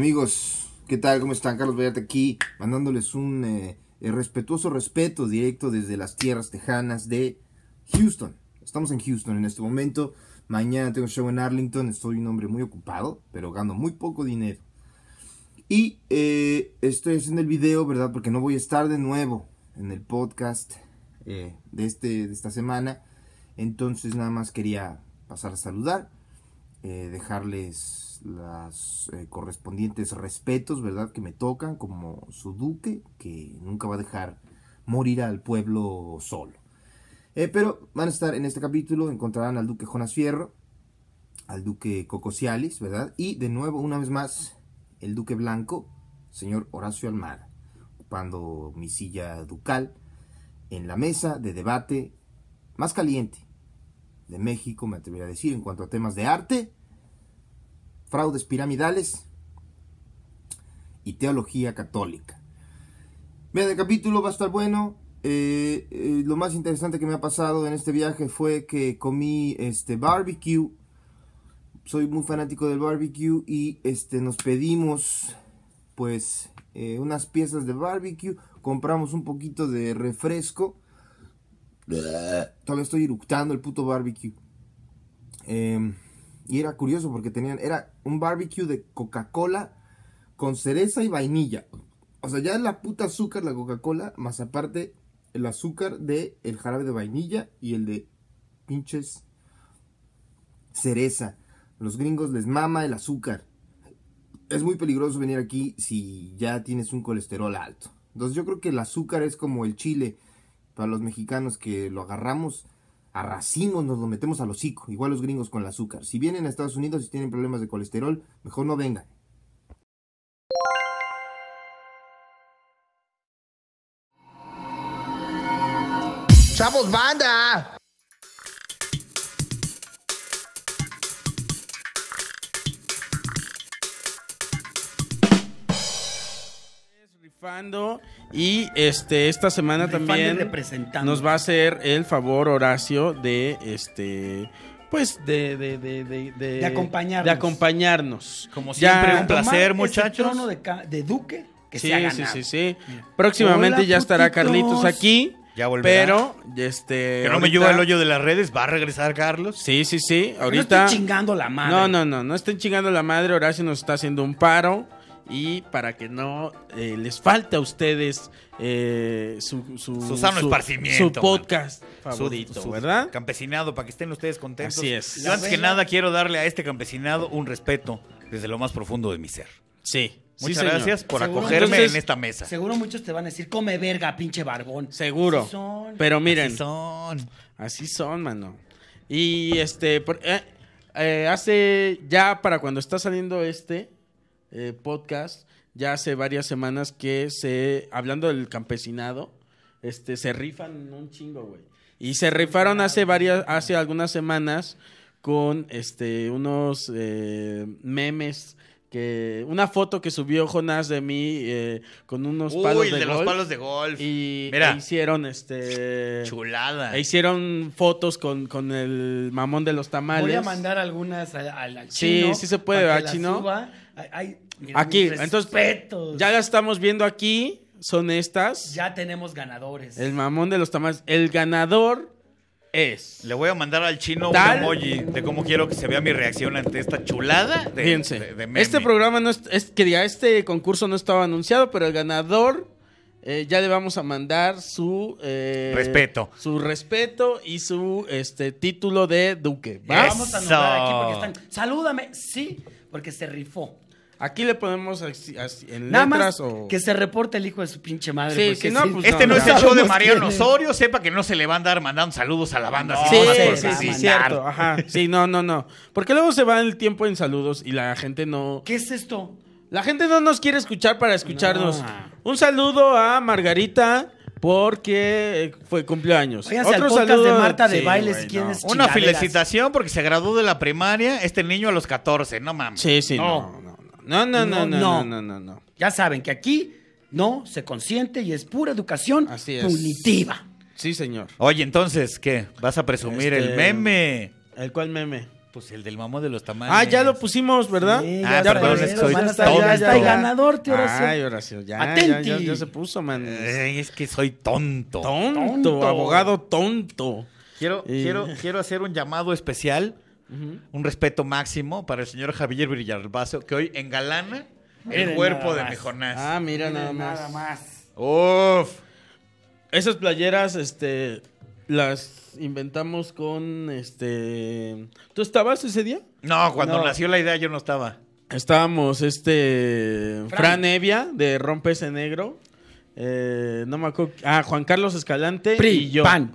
Amigos, ¿qué tal? ¿Cómo están? Carlos Vallarta aquí, mandándoles un eh, eh, respetuoso respeto directo desde las tierras tejanas de Houston. Estamos en Houston en este momento. Mañana tengo show en Arlington. estoy un hombre muy ocupado, pero gano muy poco dinero. Y eh, estoy haciendo el video, ¿verdad? Porque no voy a estar de nuevo en el podcast de, este, de esta semana. Entonces nada más quería pasar a saludar eh, dejarles los eh, correspondientes respetos, ¿verdad? Que me tocan como su duque, que nunca va a dejar morir al pueblo solo. Eh, pero van a estar en este capítulo, encontrarán al duque Jonas Fierro, al duque Cocosialis, ¿verdad? Y de nuevo, una vez más, el duque blanco, señor Horacio Almada, ocupando mi silla ducal en la mesa de debate más caliente de México, me atrevería a decir, en cuanto a temas de arte, fraudes piramidales y teología católica. Mira, el capítulo va a estar bueno. Eh, eh, lo más interesante que me ha pasado en este viaje fue que comí este barbecue. Soy muy fanático del barbecue y este, nos pedimos pues eh, unas piezas de barbecue. Compramos un poquito de refresco Todavía estoy eructando el puto barbecue. Em, y era curioso porque tenían, era un barbecue de Coca-Cola con cereza y vainilla. O sea, ya la puta azúcar la Coca-Cola, más aparte el azúcar de el jarabe de vainilla y el de pinches cereza. Los gringos les mama el azúcar. Es muy peligroso venir aquí si ya tienes un colesterol alto. Entonces yo creo que el azúcar es como el chile. Para los mexicanos que lo agarramos a racimos, nos lo metemos al hocico. Igual los gringos con el azúcar. Si vienen a Estados Unidos y tienen problemas de colesterol, mejor no vengan. Chavos, banda. y este esta semana también nos va a hacer el favor Horacio de este pues de de de de, acompañarnos. Como siempre, un placer. muchachos. de, duque Sí, sí, sí, Próximamente ya estará Carlitos aquí. Ya volverá. Pero este Que no me el hoyo de las redes, va a regresar Carlos. Sí, sí, sí. Ahorita No estén chingando la madre. No, no, no, no estén chingando la madre. Horacio nos está haciendo un paro y para que no eh, les falte a ustedes eh, su, su, su podcast favorito, ¿verdad? Campesinado, para que estén ustedes contentos. Así es. Yo antes que nada quiero darle a este campesinado un respeto desde lo más profundo de mi ser. Sí. Muchas gracias por acogerme en esta mesa. Seguro muchos te van a decir, come verga, pinche barbón. Seguro. Así son. Pero miren. Así son. Así son, mano. Y este, eh, hace ya para cuando está saliendo este, eh, podcast, ya hace varias semanas que se, hablando del campesinado, este, se rifan un chingo, güey. Y se rifaron hace varias, hace algunas semanas con este, unos eh, memes que una foto que subió Jonás de mí eh, con unos palos de, golf, los palos de golf y e hicieron este chulada e hicieron fotos con, el mamón de los tamales voy a mandar algunas al chino sí sí se puede a chino aquí entonces ya las estamos viendo aquí son estas ya tenemos ganadores el mamón de los tamales el ganador es. Le voy a mandar al chino un emoji de cómo quiero que se vea mi reacción ante esta chulada. De, fíjense, este programa no es, que diga, este concurso no estaba anunciado, pero el ganador eh, ya le vamos a mandar su eh, respeto, su respeto y su este título de duque. Vamos a anotar aquí porque están. Salúdame, sí, porque se rifó. Aquí le ponemos en letras o. Que se reporte el hijo de su pinche madre. este no, es el show de Mariano Osorio. Sepa que no se le van a dar mandando saludos a la banda. sí, sí, sí, cierto. Ajá. Sí, no, no, no. Porque luego se va el tiempo en saludos y la gente no. ¿Qué es esto? La gente no nos quiere escuchar para escucharnos. Un saludo a Margarita. Porque eh, fue cumpleaños. Fíjense, Otro saludo de Marta de Bailes. ¿quienes? Una felicitación porque se graduó de la primaria este niño a los 14, no mames. Sí, sí, no. no no, no, no, no, no, no, Ya saben que aquí no se consiente y es pura educación Así es. punitiva. Sí, señor. Oye, entonces, ¿qué? ¿Vas a presumir el este, meme? ¿El cuál meme? Pues el del mamón de los tamales. Ah, ya lo pusimos, ¿verdad? Ah, ya perdón, ya está el ganador, tío. Horacio. Ay, ya, Atenti. ya se puso, man. es que soy tonto. Tonto, abogado tonto. Quiero, quiero, quiero hacer un llamado especial un respeto máximo para el señor Javier Villalbazo, que hoy engalana el cuerpo de Mejonás. Ah, mira, nada, más. Esas playeras, este, las inventamos con, este... ¿Tú estabas ese día? No, cuando nació la idea yo no estaba. Estábamos, este, Fran, Evia de Rompe Negro. Eh, no me acuerdo. Ah, Juan Carlos Escalante y yo. PAN.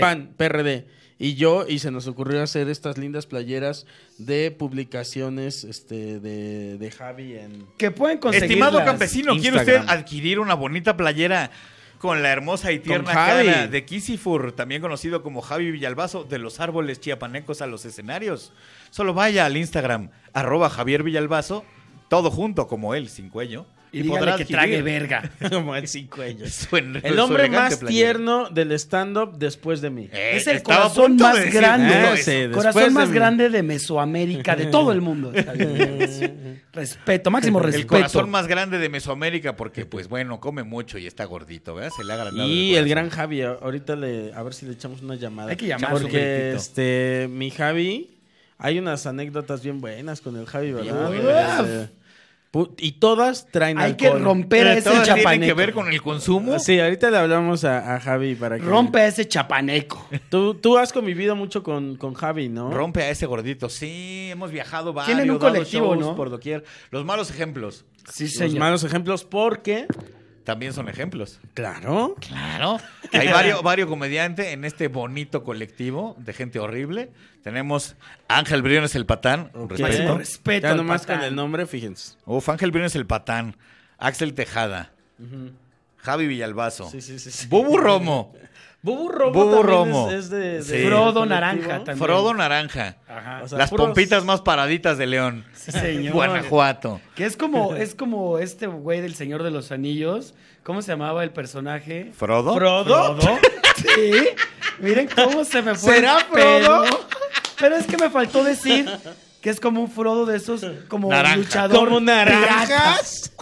PAN, PRD y yo, y se nos ocurrió hacer estas lindas playeras de publicaciones este, de, Javi en... Que pueden conseguir Estimado campesino, ¿quiere usted adquirir una bonita playera con la hermosa y tierna cara de Kisifur, también conocido como Javi Villalbazo, de los árboles chiapanecos a los escenarios? Solo vaya al Instagram, arroba Javier Villalbazo, todo junto como él, sin cuello y, podrá que trague verga. Como cinco años. el hombre más tierno del stand-up después de mí. Eh, es el corazón más grande. corazón más grande de Mesoamérica, de todo el mundo. respeto, máximo respeto. El corazón más grande de Mesoamérica porque, pues bueno, come mucho y está gordito, ¿verdad? Se le ha Y el gran Javi, ahorita le, a ver si le echamos una llamada. Hay que llamar Porque este, mi Javi... Hay unas anécdotas bien buenas con el Javi, ¿verdad? Y todas traen Hay que romper ese chapaneco. ¿Tiene que ver con el consumo? Sí, ahorita le hablamos a, a Javi para que... Rompe ese chapaneco. Tú, tú has convivido mucho con, con, Javi, ¿no? Rompe a ese gordito. Sí, hemos viajado varios. Tienen un colectivo, ¿no? Por doquier. Los malos ejemplos. Sí, señor. Los malos ejemplos porque también son ejemplos. Claro. Claro. Hay varios, varios comediantes en este bonito colectivo de gente horrible. Tenemos Ángel Briones el Patán. Okay. Respeto. Respeto. Ya nomás con el nombre, fíjense. Uf, Ángel Briones el Patán. Axel Tejada. Javi Villalbazo. Sí, sí, sí, Bubu Romo. Bubu Romo, Es, de, Frodo Naranja también. Frodo Naranja. Ajá. Las pompitas más paraditas de León. Sí, señor. Guanajuato. Que es como, es como este güey del Señor de los Anillos. ¿Cómo se llamaba el personaje? ¿Frodo? ¿Frodo? sí. Miren cómo se me fue. ¿Será Frodo? Pero, es que me faltó decir que es como un Frodo de esos, como un luchador. ¿Como naranjas?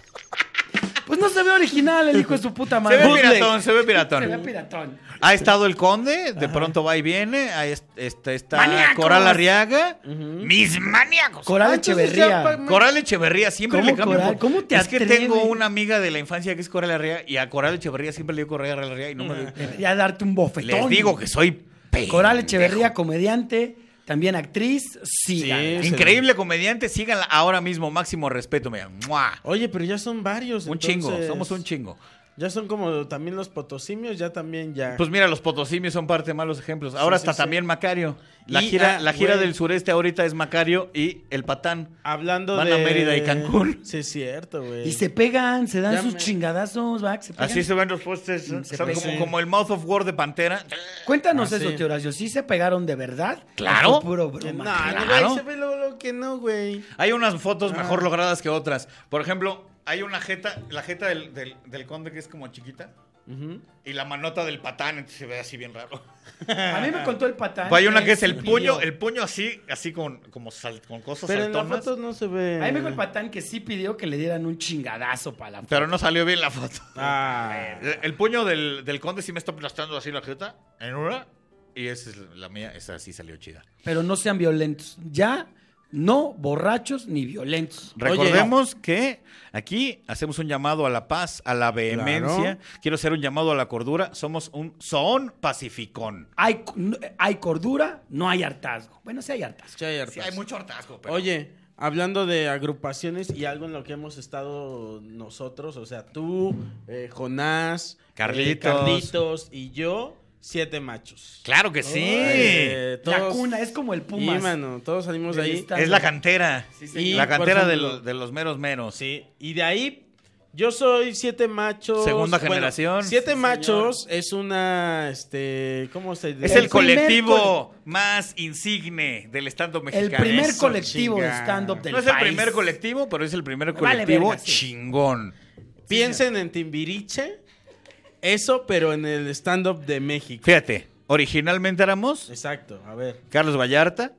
Pues no se ve original el hijo su puta madre. Se ve piratón, se ve piratón. Se ve piratón ha este. estado el Conde, de pronto va y viene. Ahí este, está, Coral Arriaga. Mis maníacos. Coral ah, Echeverría. Coral Echeverría, siempre le cambio. ¿Cómo te Es que tengo una amiga de la infancia que es Coral Arriaga y a Coral Echeverría siempre le digo Coral Arriaga y no me ah, eh, Ya darte un bofetón. Les digo que soy Coral Echeverría, comediante. También actriz, Sí, Increíble comediante, síganla ahora mismo. Máximo respeto, mira. Oye, pero ya son varios. Un chingo, somos un chingo. Ya son como también los potosimios, ya también ya. Pues mira, los potosimios son parte de malos ejemplos. Ahora está también Macario. La gira, ah, la gira del sureste ahorita es Macario y el Patán. Hablando de. Van a Mérida y Cancún. Sí, es cierto, güey. Y se pegan, se dan sus chingadazos, va, se pegan. Así se ven los postes. son como, el Mouth of War de Pantera. Cuéntanos ah, eso, tío Horacio. ¿Sí se pegaron de verdad? Claro. Puro broma. No, se ve lo, que no, güey. Hay unas fotos ah. mejor logradas que otras. Por ejemplo, hay una jeta, la jeta del, conde que es como chiquita. Y la manota del patán, entonces se ve así bien raro. A mí me contó el patán. Pues hay una que es el puño, el puño así, así con, como con cosas Pero en las fotos no se ve. A mí me el patán que sí pidió que le dieran un chingadazo para la foto. Pero no salió bien la foto. Ah. El, puño del, del, conde sí me está aplastando así la jeta en una. Y esa es la mía, esa sí salió chida. Pero no sean violentos. Ya no borrachos ni violentos. Recordemos que aquí hacemos un llamado a la paz, a la vehemencia. Quiero hacer un llamado a la cordura. Somos un son pacificón. Hay, hay cordura, no hay hartazgo. Bueno, sí hay hartazgo. Sí hay, mucho hartazgo. Oye, hablando de agrupaciones y algo en lo que hemos estado nosotros, o sea, tú, eh, Jonás, eh, Carlitos y yo siete machos. Claro que sí. la cuna, es como el puma Sí, mano, todos salimos de ahí. Es la cantera. la cantera de, los meros meros. Sí, y de ahí yo soy siete machos. Segunda generación. Siete machos es una, este, ¿cómo se dice? Es el, colectivo más insigne del stand-up mexicano. El primer colectivo de stand-up del No es el primer colectivo, pero es el primer colectivo chingón. Piensen en Timbiriche eso, pero en el stand-up de México. Fíjate, originalmente éramos Exacto, a ver. Carlos Vallarta,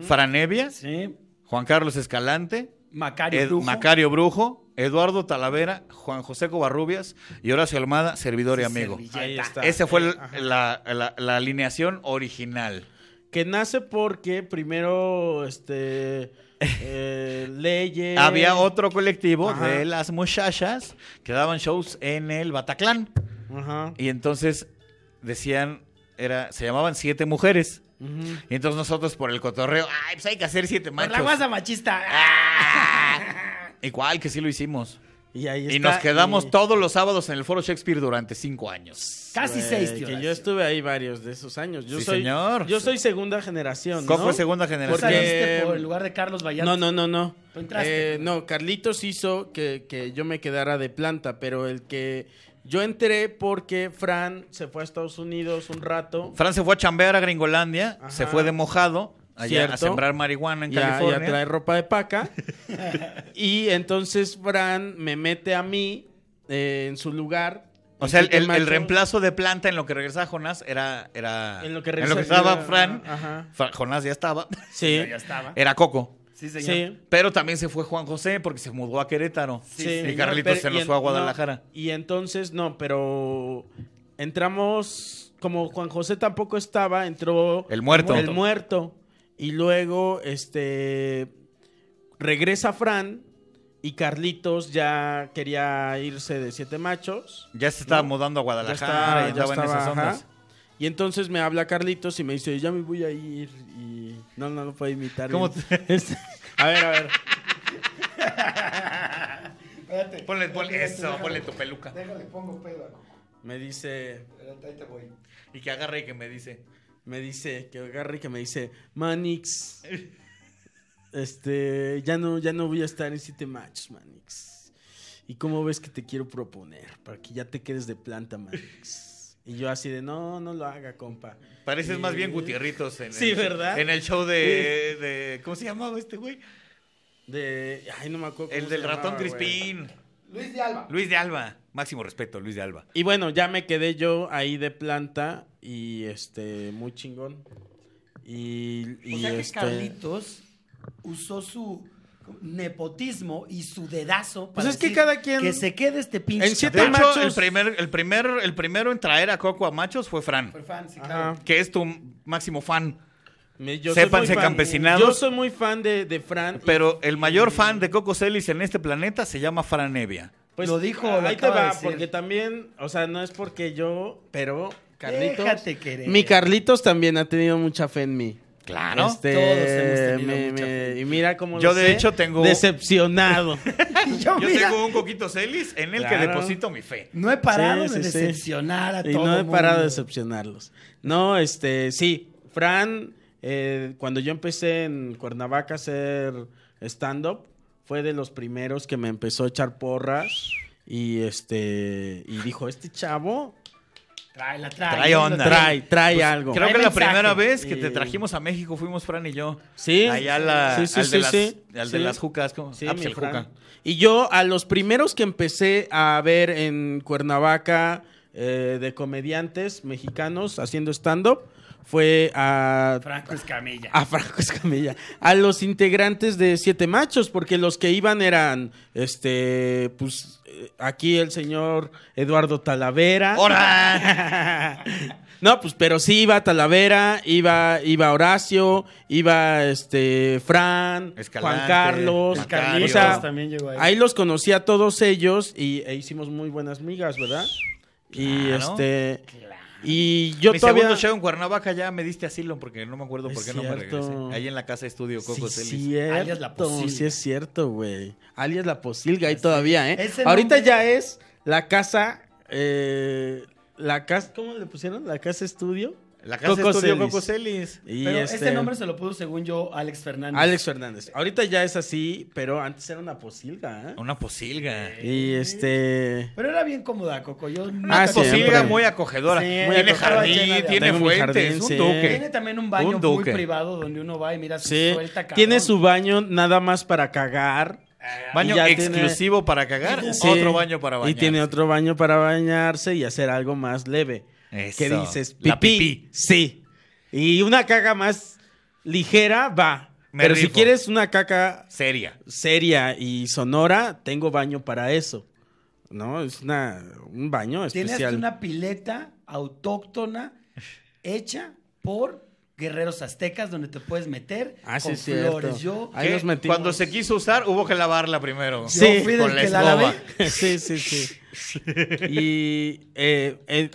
Franevia, Sí. Juan Carlos Escalante, Macario Brujo. Macario Brujo, Eduardo Talavera, Juan José Covarrubias y Horacio Almada, servidor y amigo. Ahí está. Esa fue la, la alineación original. Que nace porque primero, este, eh, leyes. Había otro colectivo de las muchachas que daban shows en el Bataclan. Y entonces decían, era, se llamaban siete mujeres. Y entonces nosotros por el cotorreo, pues hay que hacer siete machos. la guasa machista. Ah. Igual que sí lo hicimos. Y, nos quedamos todos los sábados en el Foro Shakespeare durante cinco años. Casi seis, tío. Que yo estuve ahí varios de esos años. Yo sí, soy, señor. Yo soy segunda generación. ¿Cómo fue segunda generación? Porque... por el lugar de Carlos Vallarta? No, no, no, no. Eh, no, Carlitos hizo que, yo me quedara de planta, pero el que yo entré porque Fran se fue a Estados Unidos un rato. Fran se fue a chambear a Gringolandia, se fue de mojado allá a sembrar marihuana en California. A, ropa de paca. y entonces Fran me mete a mí eh, en su lugar. O sea, el, reemplazo de planta en lo que regresaba Jonás era, era. En lo que regresaba, Fran. Ajá. Jonás ya estaba. Sí. ya estaba. Era Coco. Sí, señor. Pero también se fue Juan José porque se mudó a Querétaro. Sí, y Carlitos se nos fue a Guadalajara. y entonces, no, pero entramos. Como Juan José tampoco estaba, entró. El muerto. El muerto. Y luego, este, regresa Fran y Carlitos ya quería irse de Siete Machos. Ya se estaba mudando a Guadalajara y estaba, en esas ondas. Y entonces me habla Carlitos y me dice, ya me voy a ir. Y no, no, no puedo imitar. ¿Cómo te... a ver, a ver. Espérate, ponle, eso, tu peluca. Déjale, pongo pedo. Me dice... voy. Y que agarre y que me dice, me dice, que agarre que me dice, Manix, este, ya no, ya no voy a estar en siete Match, Manix. ¿Y cómo ves que te quiero proponer? Para que ya te quedes de planta, Manix. Y yo así de, no, no lo haga, compa. Pareces más bien eh, Gutierritos en, el, en el show de, ¿cómo se llamaba este güey? De, ay, no me acuerdo. El del ratón Crispín. Luis de Alba. Luis de Alba. Máximo respeto, Luis de Alba. Y bueno, ya me quedé yo ahí de planta y este, muy chingón. Y, o sea que este Carlitos usó su nepotismo y su dedazo pues para que cada quien se quede este pinche de hecho, el primer el el primero en traer a Coco a machos fue Fran, fue Fran sí, claro. que es tu máximo fan Sépanse campesinados. Yo soy muy fan de, de Fran. Pero el mayor fan de Coco Celis en este planeta se llama Fran Evia. Pues, lo dijo. ahí te va, porque también, o sea, no es porque yo, pero Carlitos. Déjate Mi Carlitos también ha tenido mucha fe en mí. Claro. Este, todos hemos me, fe. y mira cómo Yo, de hecho, tengo. Decepcionado. yo, tengo un coquito celis en el que deposito mi fe. No he parado de decepcionar a todos. Y no he parado de decepcionarlos. No, este, sí. Fran eh, cuando yo empecé en Cuernavaca a hacer stand-up, fue de los primeros que me empezó a echar porras y este y dijo, este chavo Trae, trae. Trae pues, Trae, algo. Creo que la primera vez que te trajimos a México fuimos Fran y yo. Sí. Allá al, de, las, al de las jucas. Ah, pues y yo a los primeros que empecé a ver en Cuernavaca eh, de comediantes mexicanos haciendo stand-up fue a Franco Escamilla. A Franco Escamilla. A los integrantes de Siete Machos, porque los que iban eran, este, pues, eh, aquí el señor Eduardo Talavera. ¡Hora! no, pues, pero sí iba Talavera, iba, iba Horacio, iba, este, Fran, Juan Carlos. ahí. los conocí a todos ellos y e hicimos muy buenas migas, ¿verdad? y este... Claro. Y yo Mi todavía... segundo show en Cuernavaca ya me diste asilo porque no me acuerdo por qué no me regresé. Ahí en la casa estudio Coco sí, Sí es cierto, güey. Alias La Posilga ahí todavía, ¿eh? Ahorita ya es la casa... Eh, la casa... ¿Cómo le pusieron? La casa estudio. La casa Coco pero este, este... nombre se lo puso, según yo, Alex Fernández. Alex Fernández. Ahorita ya es así, pero antes era una posilga. ¿eh? Una posilga. Y este. Pero era bien cómoda, Coco. Yo ah, posilga muy acogedora. muy tiene jardín, tiene fuentes. un duque. Tiene también un baño muy privado donde uno va y mira su suelta. Tiene su baño nada más para cagar. Ah. Baño exclusivo para cagar, otro baño para bañarse. Y tiene otro baño para bañarse y hacer algo más leve. ¿Qué dices, pipí, Sí. Y una caca más ligera va. Pero si quieres una caca seria, seria y sonora, tengo baño para eso. No, es una, un baño especial. Tienes una pileta autóctona hecha por guerreros aztecas donde te puedes meter ah, con sí, flores. Yo, Cuando se quiso usar, hubo que lavarla primero. Sí, con la sí, sí, sí. y eh, eh,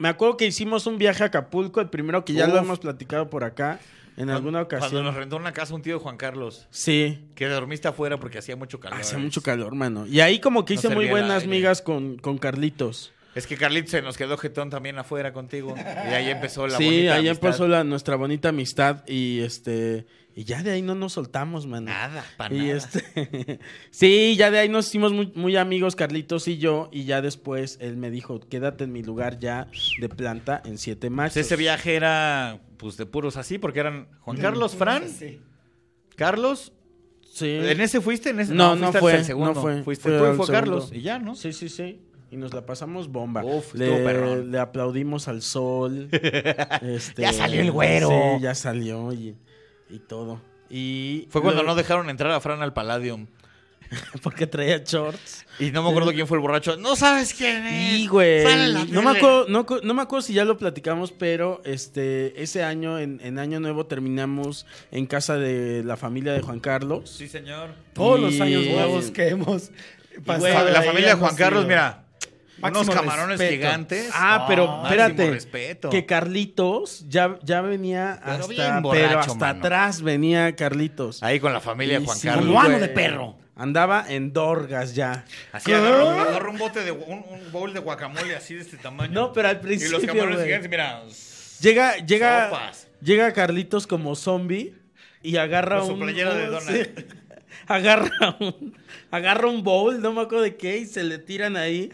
me acuerdo que hicimos un viaje a Acapulco, el primero que ya lo hemos platicado por acá. En alguna ocasión. Cuando nos rentó una casa un tío de Juan Carlos. Sí. Que dormiste afuera porque hacía mucho calor. Hacía mucho calor, mano. Y ahí como que hice muy buenas migas con, con Carlitos. Es que Carlitos se nos quedó jetón también afuera contigo. Y ahí empezó la bonita amistad. Sí, ahí empezó la, nuestra bonita amistad. Y este. Y ya de ahí no nos soltamos, man. Nada, para nada. Este, sí, ya de ahí nos hicimos muy, amigos, Carlitos y yo. Y ya después él me dijo, quédate en mi lugar ya de planta en 7 machos. Ese viaje era, pues, de puros así, porque eran Juan mm. Carlos, Fran, sí. Carlos... Sí. ¿En ese fuiste? ¿En ese? No, no, no fue. El segundo. fue. Fuiste tú y fue Carlos. Y ya, ¿no? Sí, sí, sí y nos la pasamos bomba. Uf, le, le aplaudimos al sol. Este, ya salió el güero. Sí, ya salió. Y, y todo. Y Fue cuando no dejaron entrar a Fran al Palladium. porque traía shorts. Y no me acuerdo quién fue el borracho. No sabes quién es. güey, no me, acuerdo, si ya lo platicamos, pero este ese año, en, Año Nuevo, terminamos en casa de la familia de Juan Carlos. Sí, señor. Todos los años nuevos que hemos pasado. la familia de Juan Carlos, mira, Máximo unos camarones gigantes. Ah, pero oh, espérate. Respeto. Que Carlitos ya, ya venía pero hasta, borracho, pero hasta atrás venía Carlitos. Ahí con la familia de Juan sí, Carlos. Cubano de perro. Andaba en Dorgas ya. Así ¿Eh? agarró, un bote de un, bowl de guacamole así de este tamaño. No, pero al principio. Y los camarones gigantes, mira. Llega, llega, llega Carlitos como zombie y agarra Con un. Su playera de Donald. agarra un, agarra un bowl, no me acuerdo de qué, y se le tiran ahí.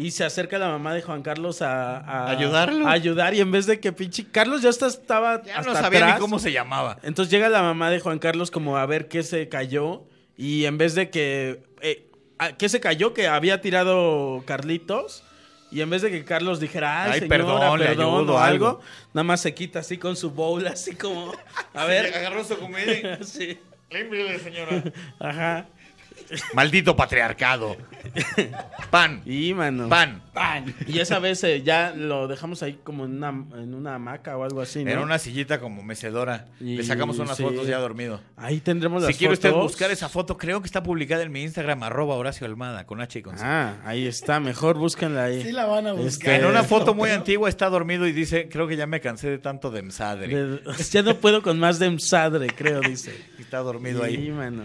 Y se acerca la mamá de Juan Carlos a, ayudarlo. A ayudar y en vez de que pinche Carlos ya estaba ya no sabía ni cómo se llamaba. Entonces llega la mamá de Juan Carlos como a ver qué se cayó y en vez de que eh, qué se cayó que había tirado Carlitos y en vez de que Carlos dijera, ay, ay perdón, o algo, nada más se quita así con su bowl así como a ver, agarró su comedia. sí. señora. Ajá. Maldito patriarcado. Pan. Y mano. Pan. Y esa vez eh, ya lo dejamos ahí como en una, en una hamaca o algo así, en Era una sillita como mecedora. Le sacamos unas fotos ya dormido. Ahí tendremos las fotos. Si quiere usted buscar esa foto, creo que está publicada en mi Instagram, arroba Horacio Almada, con H y Ah, ahí está. Mejor búsquenla ahí. Sí la van a este, buscar. En una foto muy antigua está dormido y dice, creo que ya me cansé de tanto de Ya no puedo con más demsadre, creo, dice. está dormido ahí. Y mano.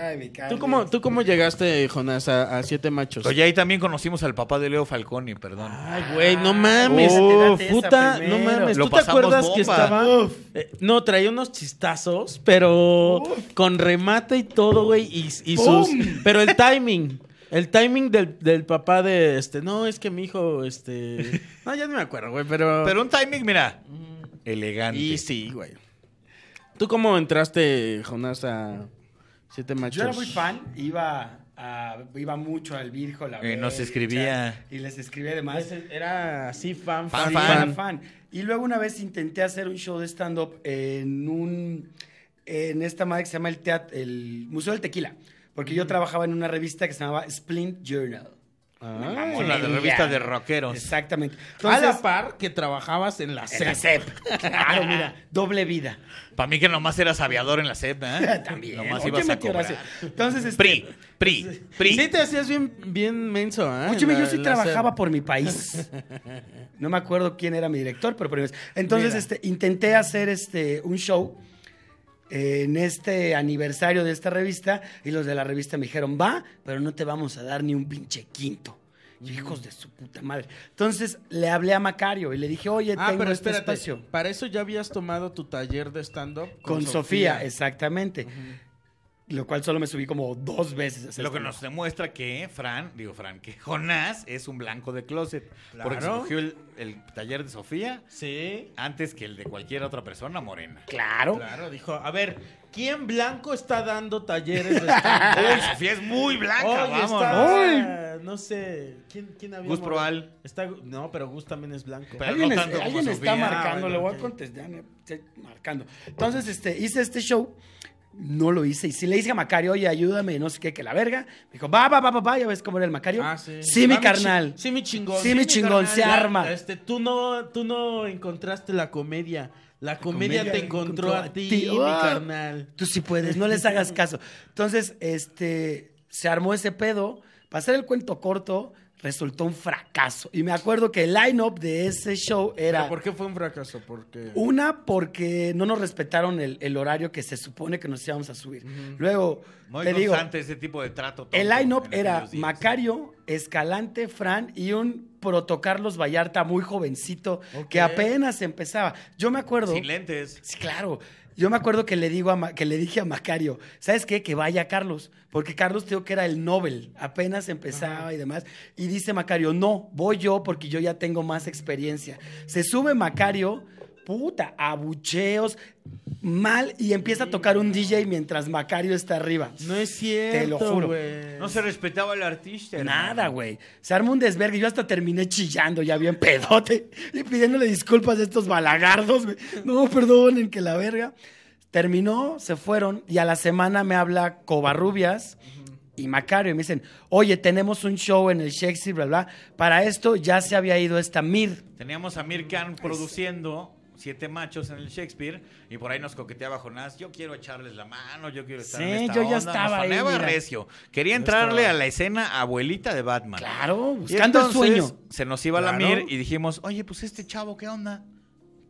Ay, mi ¿Tú cómo, ¿Tú cómo llegaste, Jonás, a, Siete Machos? Oye, ahí también conocimos al papá de Leo Falconi, perdón. Ay, güey, no ah, mames. Uf, puta, no mames. ¿Tú te acuerdas que estaba...? Eh, no, traía unos chistazos, pero con remate y todo, güey. Y, sus... Pero el timing... El timing del, papá de este. No, es que mi hijo, este. No, ya no me acuerdo, güey, pero. Pero un timing, mira. Elegante. Y sí, güey. ¿Tú cómo entraste, Jonás, a, yo era muy fan, iba, iba mucho al Virgo, la eh, Nos escribía. Y, les escribía además. Era así, fan, fan, fan, fan. Y luego una vez intenté hacer un show de stand-up en un. En esta madre que se llama el, teatro, el Museo del Tequila. Porque yo trabajaba en una revista que se llamaba Splint Journal con ah. la revista de rockeros. Exactamente. a la par que trabajabas en la CEP. Claro, mira, doble vida. Para mí que nomás eras aviador en la CEP, ¿eh? También. Nomás ibas a cobrar. Entonces, este, PRI, PRI, pues, PRI. Sí te hacías bien, bien menso, ¿eh? yo sí trabajaba por mi país. No me acuerdo quién era mi director, pero... Entonces, este, intenté hacer este, un show en este aniversario de esta revista y los de la revista me dijeron, va, pero no te vamos a dar ni un pinche quinto. Hijos de su puta madre. Entonces le hablé a Macario y le dije, oye, ah, tengo este espacio. Para eso ya habías tomado tu taller de stand-up con, Sofía. exactamente. Lo cual solo me subí como dos veces. Lo que nos demuestra que Fran, digo Fran, que Jonás es un blanco de closet. Porque escogió el, el, taller de Sofía sí. antes que el de cualquier otra persona morena. Claro. Claro, dijo, a ver, ¿quién blanco está dando talleres Uy, Sofía es muy blanca, Está, no sé, ¿quién, quién había? Gus Proal. Está, no, pero Gus también es blanco. Pero alguien, está marcando, ah, le voy a contestar, marcando. Entonces, este, hice este show no lo hice. Y si le dije a Macario, oye, ayúdame, no sé qué, que la verga. Me dijo, va, va, va, va, ya ves cómo era el Macario. Ah, sí. mi carnal. sí, mi chingón. Sí, mi chingón, se arma. Este, tú no, tú no encontraste la comedia. La, comedia, te encontró, a ti, mi carnal. Tú sí puedes, no les hagas caso. Entonces, este, se armó ese pedo. Para hacer el cuento corto, resultó un fracaso. Y me acuerdo que el line-up de ese show era... ¿Pero ¿Por qué fue un fracaso? Porque... Una, porque no nos respetaron el, horario que se supone que nos íbamos a subir. Luego, Muy te digo... ese tipo de trato. El line-up era Macario, Escalante, Fran y un proto Carlos Vallarta muy jovencito que apenas empezaba. Yo me acuerdo... Sin lentes. Sí, claro. Yo me acuerdo que le, digo que le dije a Macario, ¿sabes qué? Que vaya Carlos, porque Carlos creo que era el Nobel, apenas empezaba y demás. Y dice Macario, no, voy yo porque yo ya tengo más experiencia. Se sube Macario puta, abucheos, mal, y empieza a tocar un DJ mientras Macario está arriba. No es cierto. Te lo juro. No se respetaba el artista. Nada, güey. Se arma un desvergue. Yo hasta terminé chillando ya bien pedote y pidiéndole disculpas a estos balagardos. No, perdonen, que la verga. Terminó, se fueron, y a la semana me habla Covarrubias. y Macario y me dicen, oye, tenemos un show en el Shakespeare, bla, bla. Para esto ya se había ido esta Mir. Teníamos a Mir Khan produciendo siete machos en el Shakespeare y por ahí nos coqueteaba Jonás, yo quiero echarles la mano, yo quiero estar en esta yo ya estaba nos ahí, recio. Quería entrarle a la escena abuelita de Batman. Claro, buscando el sueño. Se nos iba a la mir y dijimos, "Oye, pues este chavo, ¿qué onda?"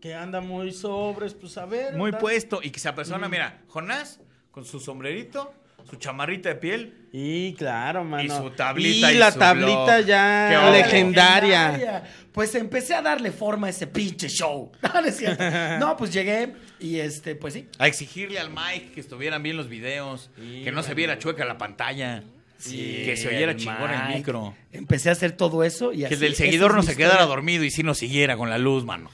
Que anda muy sobres, pues a ver. Muy puesto y que esa persona, mm. mira, Jonás con su sombrerito su chamarrita de piel. Y claro, mano. Y su tablita. Y, la tablita ya legendaria. Pues empecé a darle forma a ese pinche show. No, pues llegué y este, pues sí. A exigirle al Mike que estuvieran bien los videos, que no se viera chueca la pantalla que se oyera chingón el micro. Empecé a hacer todo eso y Que el seguidor no se quedara dormido y sí nos siguiera con la luz, mano.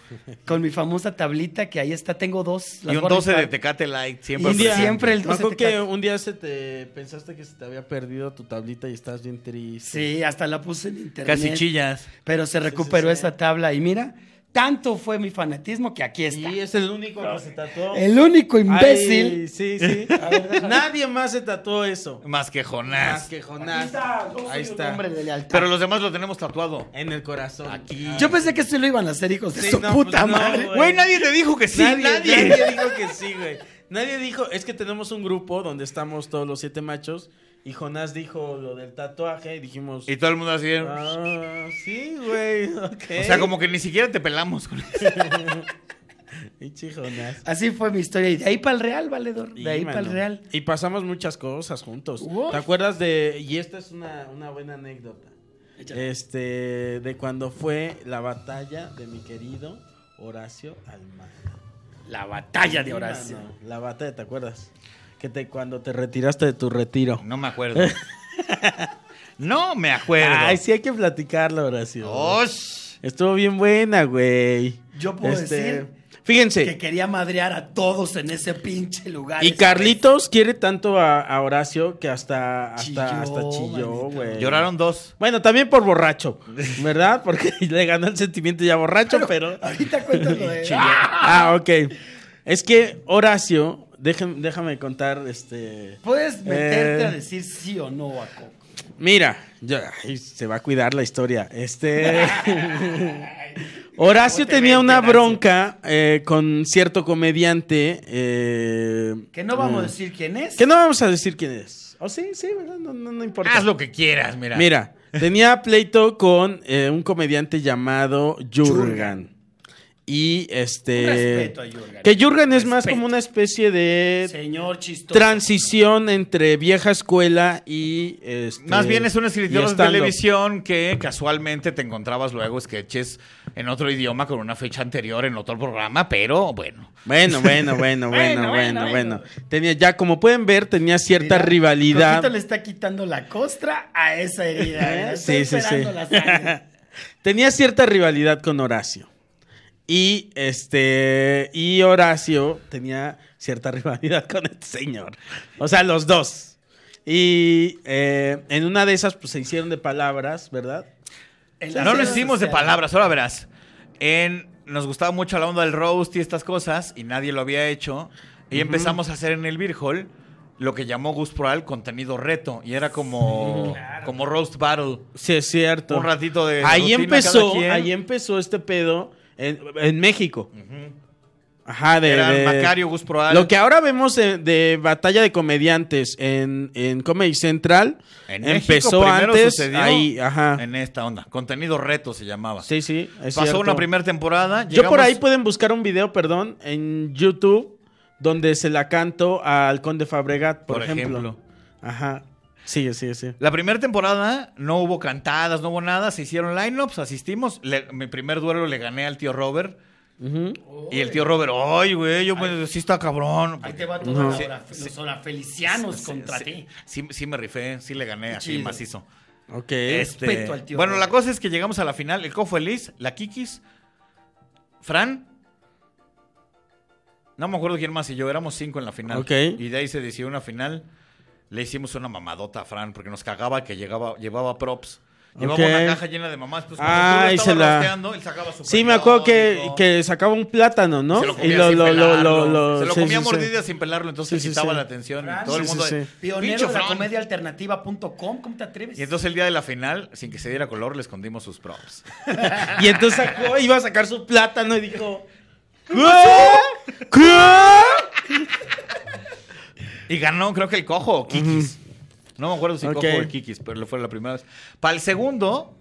Con mi famosa tablita que ahí está, tengo dos. y un 12 de Tecate Light, siempre. siempre el 12 que un día se te pensaste que se te había perdido tu tablita y estás bien triste. Sí, hasta la puse en internet. Casi chillas. Pero se recuperó esa tabla y mira, tanto fue mi fanatismo que aquí está. Y es el único que se tatuó. El único imbécil. Ay, sí, sí. Nadie más se tatuó eso. Más que Jonás. Más que Jonás. Está, Ahí está. de lealtad. Pero los demás lo tenemos tatuado. En el corazón. Aquí. Yo pensé que esto lo iban a hacer hijos de su no, puta pues madre. Güey, nadie le dijo que sí. Nadie, nadie. nadie dijo que sí, güey. Nadie dijo, es que tenemos un grupo donde estamos todos los siete machos. Y Jonás dijo lo del tatuaje y dijimos. Y todo el mundo así. Ah, sí, güey. O sea, como que ni siquiera te pelamos con eso. Así fue mi historia. Y de ahí para el real, valedor. De ahí para el real. Y pasamos muchas cosas juntos. ¿Te acuerdas de.? Y esta es una, una buena anécdota. Este. De cuando fue la batalla de mi querido Horacio Almagro la batalla de Horacio. la batalla, ¿te acuerdas? Que te, cuando te retiraste de tu retiro. No me acuerdo. no me acuerdo. Ay, sí hay que platicarlo, Horacio. ¡Osh! Oh, Estuvo bien buena, güey. Yo puedo este, decir Fíjense. Que quería madrear a todos en ese pinche lugar. Y Carlitos quiere tanto a, Horacio que hasta, hasta chilló, güey. Lloraron dos. Bueno, también por borracho, ¿verdad? Porque le ganó el sentimiento ya borracho, pero. Ahorita cuéntalo, eh. ah, ok. Es que Horacio, déjame, déjame contar, este. Puedes meterte a eh, decir sí o no a Coco. Mira, se va a cuidar la historia. Este. Horacio tenía una bronca eh, con cierto comediante. Eh, que no vamos a eh, decir quién es. Que no vamos a decir quién es. O oh, sí, sí, no, importa. Haz lo que quieras, mira. Mira, tenía pleito con un comediante llamado Jurgen. Y este. Jürgen. Que Jurgen es más como una especie de. Señor chistoso. Transición entre vieja escuela y. Este, más bien es un escritor de televisión que casualmente te encontrabas luego sketches en otro idioma con una fecha anterior en otro programa, pero bueno. Bueno, bueno, bueno, bueno, bueno, bueno, Tenía ya, como pueden ver, tenía cierta rivalidad. rivalidad. le está quitando la costra a esa herida. ¿eh? Sí, sí, sí. tenía cierta rivalidad con Horacio. Y este y Horacio tenía cierta rivalidad con el este señor. O sea, los dos. Y eh, en una de esas pues, se hicieron de palabras, ¿verdad? no lo hicimos de palabras, ahora verás. En, nos gustaba mucho la onda del roast y estas cosas, y nadie lo había hecho. Y empezamos a hacer en el Beer Hall lo que llamó Gus Proal contenido reto. Y era como, como roast battle. Sí, es cierto. Un ratito de. Ahí empezó, ahí empezó este pedo en, México. Ajá. Ajá, de, Lo que ahora vemos de, batalla de comediantes en, en Comedy Central empezó antes ahí, En esta onda, contenido reto se llamaba. Sí, sí, Pasó una primera temporada. Yo por ahí pueden buscar un video, perdón, en YouTube donde se la canto al Conde Fabregat, por, ejemplo. Ajá. Sí, sí, sí. La primera temporada no hubo cantadas, no hubo nada, se hicieron lineups, asistimos. mi primer duelo le gané al tío Robert y el tío Robert, ay, güey, yo me, pues, sí está cabrón. Ahí te va todo los orafelicianos contra ti. Sí, me rifé, sí le gané, así macizo. Ok. Este, bueno, la cosa es que llegamos a la final. El Cofo feliz, la Kikis, Fran. No me acuerdo quién más y yo. Éramos cinco en la final. Ok. Y de ahí se decidió una final. Le hicimos una mamadota a Fran porque nos cagaba que llegaba, llevaba props. Llevaba una caja llena de mamás. pues ah, cuando lo se la... sacaba su Sí, me acuerdo que, que, sacaba un plátano, ¿no? Se lo comía, y sin pelarlo. se lo comía sin pelarlo, entonces quitaba la atención. todo el mundo Pionero de la ¿cómo te atreves? Y entonces el día de la final, sin que se diera color, le escondimos sus props. y entonces sacó, iba a sacar su plátano y dijo... ¿Qué? ¿Qué? y ganó, creo que el cojo, Kikis. No me acuerdo si fue el Kikis, pero fue la primera vez. Para el segundo,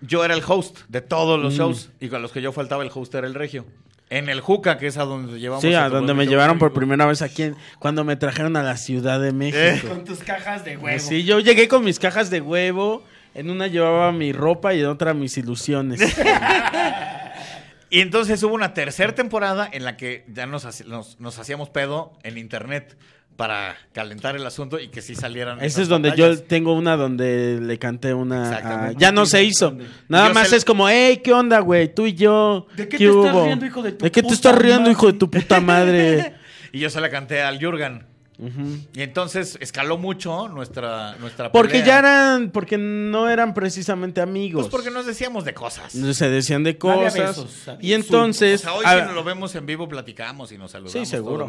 yo era el host de todos los mm. shows y con los que yo faltaba el host era el regio. En el Juca, que es a donde llevamos. Sí, a donde me llevaron por primera vez aquí, cuando me trajeron a la Ciudad de México. Eh, con tus cajas de huevo. Sí, yo llegué con mis cajas de huevo. En una llevaba mi ropa y en otra mis ilusiones. y entonces hubo una tercera temporada en la que ya nos hacíamos pedo en internet para calentar el asunto y que si salieran. Ese es donde yo tengo una donde le canté una. Ah, ya no se hizo. Nada más es como, hey, ¿qué onda, güey? Tú y yo. ¿De qué, te estás riendo, hijo de tu ¿De qué te estás madre? riendo, hijo de tu puta madre? y yo se la canté al Jurgen. Y entonces escaló mucho nuestra, nuestra Porque ya eran, porque no eran precisamente amigos. Pues porque nos decíamos de cosas. Se decían de cosas. y entonces. O hoy ah, nos lo vemos en vivo, platicamos y nos saludamos. Sí, seguro.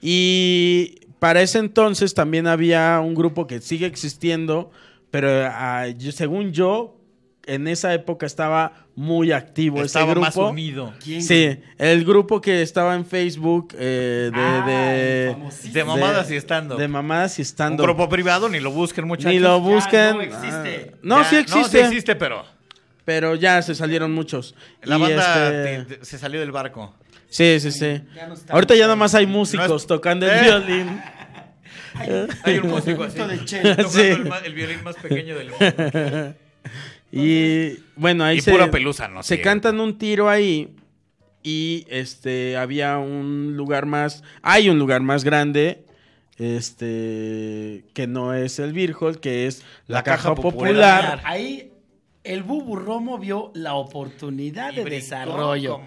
Y para ese entonces también había un grupo que sigue existiendo, pero ah, según yo, en esa época estaba muy activo estaba ese grupo. más unido. Sí, el grupo que estaba en Facebook eh, de, ah, de, mamadas y estando. De mamadas y estando. Un grupo privado, ni lo busquen muchachos. Ni lo busquen. Ah. no existe. sí existe. No, sí existe, pero... Pero ya se salieron muchos. La banda este se salió del barco. Sí, sí, sí. Ahorita ya nada más hay músicos tocando el eh. violín. Hay un músico así, de el, el violín más pequeño del mundo. Y bueno, ahí Y se, pura pelusa, no se cantan un tiro ahí y este había un lugar más, hay un lugar más grande este que no es el Virgol, que es la, caja, popular. Ahí el Bubu Romo vio la oportunidad de desarrollo.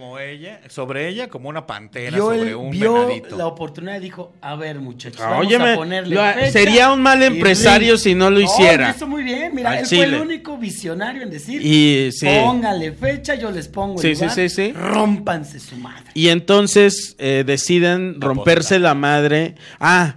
sobre ella, como una pantera vio la oportunidad y dijo: A ver, muchachos, ah, a ponerle. sería un mal empresario si no lo hiciera. eso muy bien, mira, él fue el único visionario en decir: y, Póngale fecha, yo les pongo sí, el sí, sí, Rómpanse su madre. Y entonces eh, deciden romperse la madre. Ah,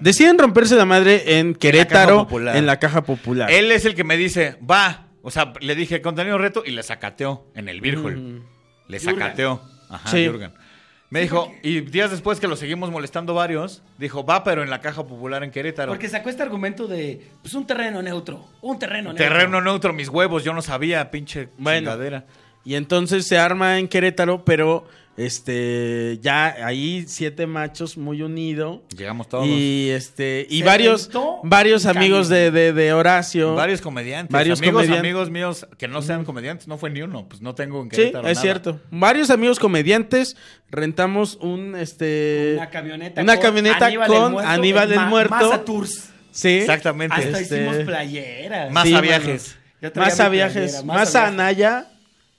Deciden romperse la madre en Querétaro, en la caja popular. Él es el que me dice, va, o sea, le dije contenido reto y le sacateó en el Virgul. Mm. Le sacateó. Ajá, sí. Me dijo, y días después que lo seguimos molestando varios, dijo, va, pero en la caja popular en Querétaro. Porque sacó este argumento de, pues un terreno neutro, un terreno neutro. Terreno neutro, mis huevos, yo no sabía, pinche chingadera. Y entonces se arma en Querétaro, pero este, ya ahí siete machos muy unidos Llegamos todos. Y este, y varios, varios amigos de, Horacio. Varios comediantes. Varios amigos, amigos míos que no sean comediantes, no fue ni uno, pues no tengo en qué es cierto. Varios amigos comediantes rentamos un, este. Una camioneta. Una camioneta con Aníbal del Muerto. Más tours. Sí. Exactamente. Hasta este, hicimos playeras. Más a viajes. Más a viajes. más, Anaya.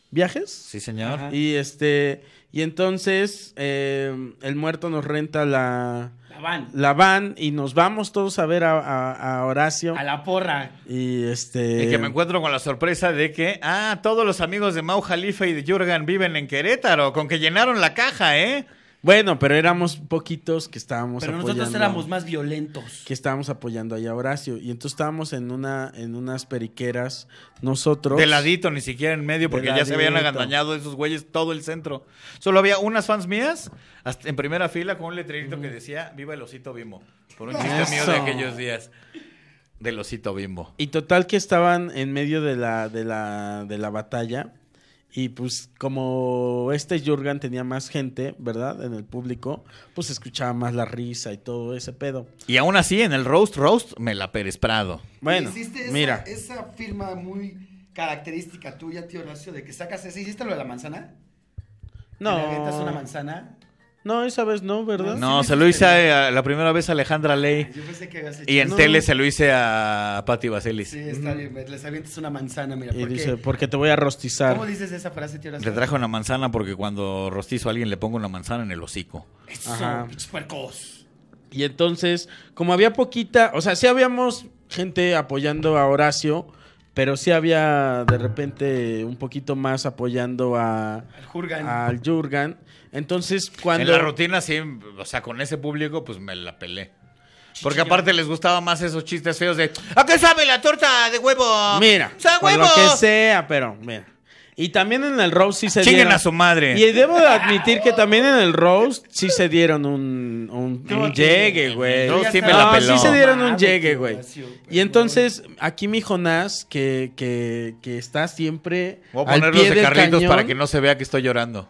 ¿Viajes? Sí, señor. Y este. Y entonces eh, el muerto nos renta la, van. y nos vamos todos a ver a, Horacio. A la porra. Y este... que me encuentro con la sorpresa de que, ah, todos los amigos de Mau Jalifa y de Jurgen viven en Querétaro, con que llenaron la caja, ¿eh? Bueno, pero éramos poquitos que estábamos pero nosotros éramos más violentos. Que estábamos apoyando ahí a Horacio. Y entonces estábamos en una, en unas periqueras, nosotros. Deladito ladito, ni siquiera en medio, porque ya se habían agandañado esos güeyes todo el centro. Solo había unas fans mías, en primera fila, con un letrerito que decía Viva el osito bimbo. Por un chiste mío de aquellos días. Del osito bimbo. Y total que estaban en medio de la, de la, de la batalla. Y pues como este Jurgen tenía más gente, ¿verdad? En el público, pues escuchaba más la risa y todo ese pedo. Y aún así, en el roast, roast, me la Pérez Prado. Bueno, hiciste esa, mira. Esa firma muy característica tuya, tío Horacio, de que sacas eso ¿Hiciste lo de la manzana? No. ¿Le una manzana? No, esa vez no, ¿verdad? No, se lo hice la primera vez a Alejandra Ley. Yo pensé que Y en tele se lo hice a Patti Vaselis. Sí, está mm. bien. Les avientes una manzana, mira. Y dice, porque te voy a rostizar. ¿Cómo dices esa frase, tío? Le trajo una manzana porque cuando rostizo a alguien le pongo una manzana en el hocico. Eso, Es Y entonces, como había poquita, o sea, sí habíamos gente apoyando a Horacio, pero sí había de repente un poquito más apoyando a al Jurgen. Entonces, cuando en la rutina sí, o sea, con ese público pues me la pelé. Porque aparte les gustaba más esos chistes feos de ¿A qué sabe la torta de huevo? Mira, o sea, huevo. lo que sea, pero mira. Y también en el Rose sí se dieron... dieron. a su madre. Y debo admitir que también en el Rose sí se dieron un, un, llegue, güey. No, sí se dieron un llegue, güey. Y entonces, aquí mi Jonás, que, que, que está siempre. Voy a al pie para que no se vea que estoy llorando.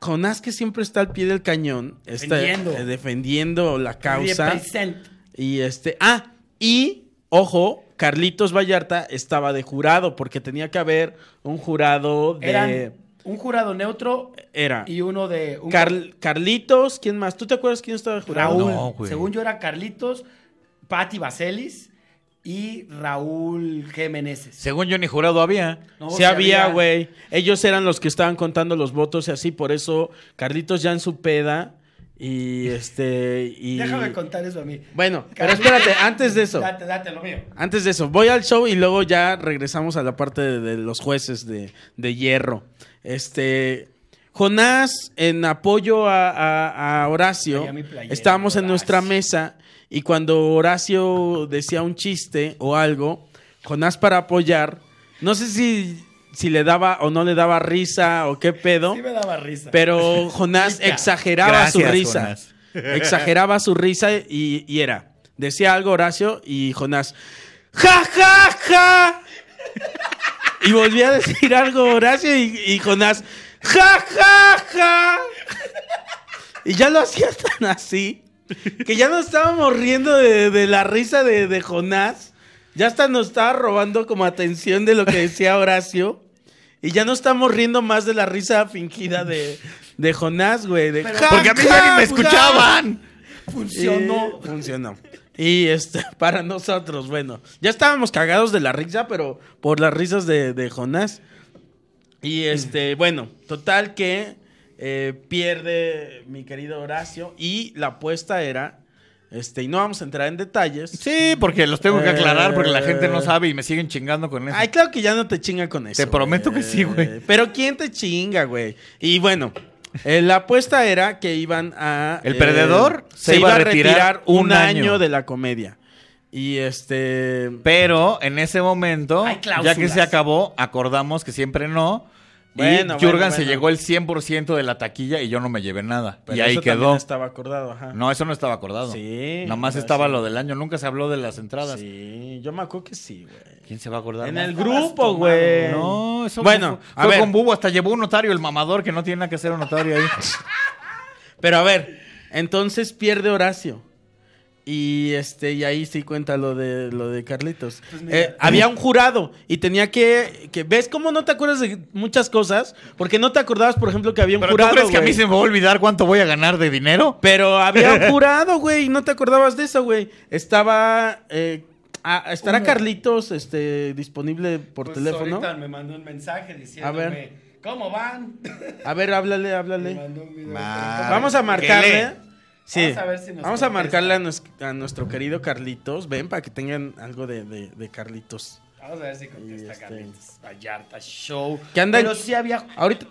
Jonás, que siempre está al pie del cañón, está Defendiendo. defendiendo la causa. Y este. Ah, y, ojo, Carlitos Vallarta estaba de jurado, porque tenía que haber un jurado de. un jurado neutro era. Y uno de. Carlitos, ¿quién más? ¿Tú te acuerdas quién estaba de jurado? Según yo era Carlitos, Patti Vaselis y Raúl Jiménez. Según yo ni jurado había. No, sí había, güey. Ellos eran los que estaban contando los votos y así, por eso Carlitos ya en su peda y este. Y... Déjame contar eso a mí. Bueno, pero espérate, antes de eso. Date, date lo mío. Antes de eso, voy al show y luego ya regresamos a la parte de, los jueces de, hierro. Este. Jonás, en apoyo a, Horacio, estábamos en nuestra mesa y cuando Horacio decía un chiste o algo, Jonás para apoyar, no sé si si le daba o no le daba risa o qué pedo. Sí me daba risa. Pero Jonás exageraba su risa. Exageraba su risa y, era. Decía algo Horacio y Jonás. ¡Ja, ja, ja! Y volvía a decir algo Horacio y, Jonás. ¡Ja, ja, ja! Y ya lo hacía tan así que ya nos estábamos riendo de, la risa de, de Jonás. Ya hasta nos estaba robando como atención de lo que decía Horacio. Y ya no estamos riendo más de la risa fingida de, Jonás, güey. Porque a mí me escuchaban. Funcionó. funcionó. Y este, para nosotros, bueno, ya estábamos cagados de la risa, pero por las risas de, de Jonás. Y este, mm. bueno, total que eh, pierde mi querido Horacio. Y la apuesta era este, y no vamos a entrar en detalles. Sí, porque los tengo que aclarar porque la gente no eh, sabe y me siguen chingando con eso. Ay, claro que ya no te chinga con eso. Te prometo que sí, güey. Eh, pero ¿quién te chinga, güey? Y bueno, eh, la apuesta era que iban a... El perdedor se, iba a retirar, un año de la comedia. Y este... Pero en ese momento, ya que se acabó, acordamos que siempre no. Bueno, y Jurgen se llegó el 100% de la taquilla y yo no me llevé nada. y ahí quedó. No estaba acordado, No, eso no estaba acordado. Sí. Nada más estaba lo del año. Nunca se habló de las entradas. Sí, yo me acuerdo que sí, güey. ¿Quién se va a acordar? En el grupo, güey. No, eso Bueno, fue, con Bubo. Hasta llevó un notario, el mamador, que no tiene nada que ser un notario ahí. Pero a ver, entonces pierde Horacio. Y este, y ahí sí cuenta lo de lo de Carlitos. Pues eh, había un jurado y tenía que, que. ¿Ves cómo no te acuerdas de muchas cosas? Porque no te acordabas, por ejemplo, que había un jurado. ¿tú crees que a mí se me va a olvidar cuánto voy a ganar de dinero? Pero había un jurado, güey, y no te acordabas de eso, güey. Estaba. Eh, ¿Estará Carlitos este, disponible por pues teléfono? me mandó un mensaje diciéndome. A ver. ¿Cómo van? A ver, háblale, háblale. Vamos a marcarle. Sí. Vamos a, ver si nos Vamos a marcarle a, nuestro querido Carlitos. Ven para que tengan algo de, Carlitos. Vamos a ver si contesta este, Carlitos. Vallarta Show. ¿Qué anda Pero sí había. Ahorita.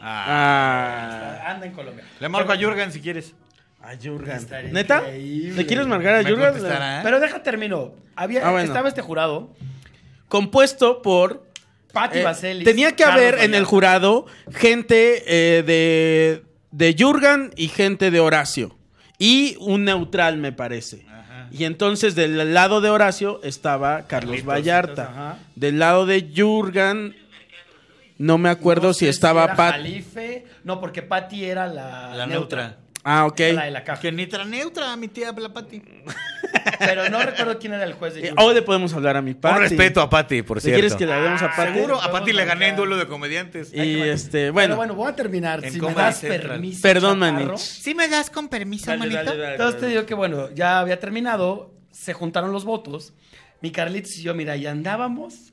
Ah. Anda en Colombia. Le marco a Jurgen si quieres. A Jurgen. ¿Neta? ¿Le quieres marcar a Jurgen? ¿eh? Pero deja termino. Había, ah, Estaba este jurado. Compuesto por. Patti eh, Tenía que haber en el jurado gente eh, de de Jurgen y gente de Horacio. Y un neutral, me parece. Y entonces del lado de Horacio estaba Carlos Vallarta. Del lado de Jurgen no me acuerdo si estaba Pat... No, porque Patti era la, neutral. Ah, ok. La Que nitra neutra, mi tía la Pati. Pero no recuerdo quién era el juez de eh, Hoy le podemos hablar a mi padre. Con respeto a Pati, por cierto. ¿Quieres que le hablemos a Pati? Seguro, a Pati le gané en duelo de comediantes. Y este, bueno. Pero bueno, voy a terminar. si me das permiso. Perdón, manito. Si me das con permiso, manito. Entonces te digo que, bueno, ya había terminado. Se juntaron los votos. Mi Carlitos y yo, mira, ya andábamos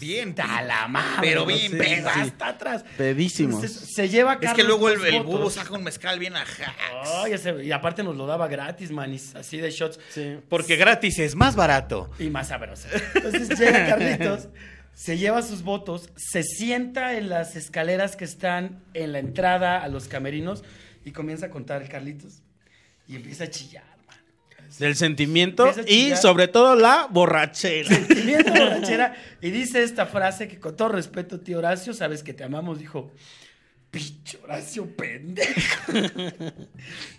bien. la madre. Pero bien, sí, está atrás. Pedísimo. Se, lleva Es que luego el, el saca un mezcal bien a oh, y aparte nos lo daba gratis, manis, así de shots. Porque gratis es más barato. Y más sabroso. Entonces llega Carlitos, se lleva sus votos, se sienta en las escaleras que están en la entrada a los camerinos y comienza a contar Carlitos. Y empieza a chillar del sentimiento y sobre todo la borrachera. Sentimiento, borrachera. Y dice esta frase que con todo respeto, tío Horacio, sabes que te amamos, dijo, pinche Horacio pendejo.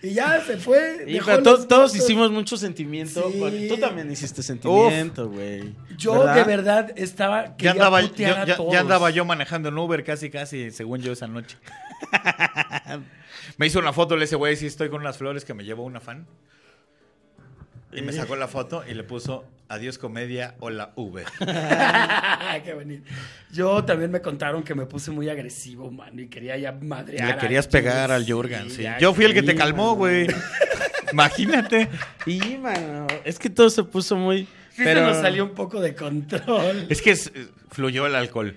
y ya se fue. todos, hicimos mucho sentimiento. Tú también hiciste sentimiento, güey. Yo de verdad estaba. Ya andaba, yo, andaba, yo, manejando en Uber casi, casi, según yo esa noche. me hizo una foto le ese güey, sí estoy con las flores que me llevó una fan. Y me sacó la foto y le puso Adiós Comedia hola la V. Qué bonito. Yo también me contaron que me puse muy agresivo, mano, y quería ya madrear. Le querías pegar al Jurgen, sí. Yo fui el que te calmó, güey. Imagínate. Y mano. Es que todo se puso muy. Sí, pero... se nos salió un poco de control. Es que fluyó el alcohol.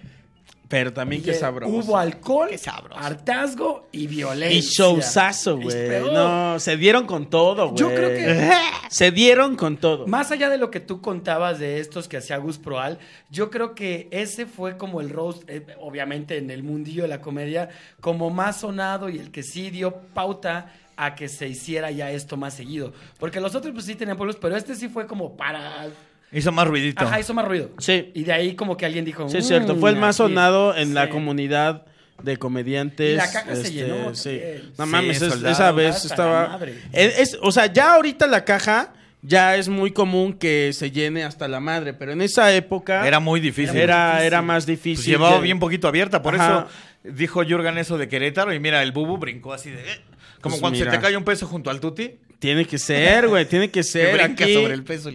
Pero también qué sabroso. Hubo alcohol, hartazgo y violencia. Y showzazo, güey. No, se dieron con todo, güey. Yo creo que. se dieron con todo. Más allá de lo que tú contabas de estos que hacía Gus Proal, yo creo que ese fue como el roast, eh, obviamente en el mundillo de la comedia, como más sonado y el que sí dio pauta a que se hiciera ya esto más seguido. Porque los otros, pues sí tenían pueblos, pero este sí fue como para Hizo más ruidito. Ajá, hizo más ruido. Sí. Y de ahí como que alguien dijo. Sí, cierto. Fue el mm, más sonado en la comunidad de comediantes. la caja se este, llenó. Sí. No mames, esa vez estaba. Es, o sea, ya ahorita la caja ya es muy común que se llene hasta la madre, pero en esa época era muy difícil. Era era más pues difícil. llevaba bien poquito abierta, por eso dijo Jurgen eso de Querétaro y mira, el Bubu brincó así de eh, como pues cuando se te cae un peso junto al Tuti. Tiene que ser, güey, tiene que ser. aquí,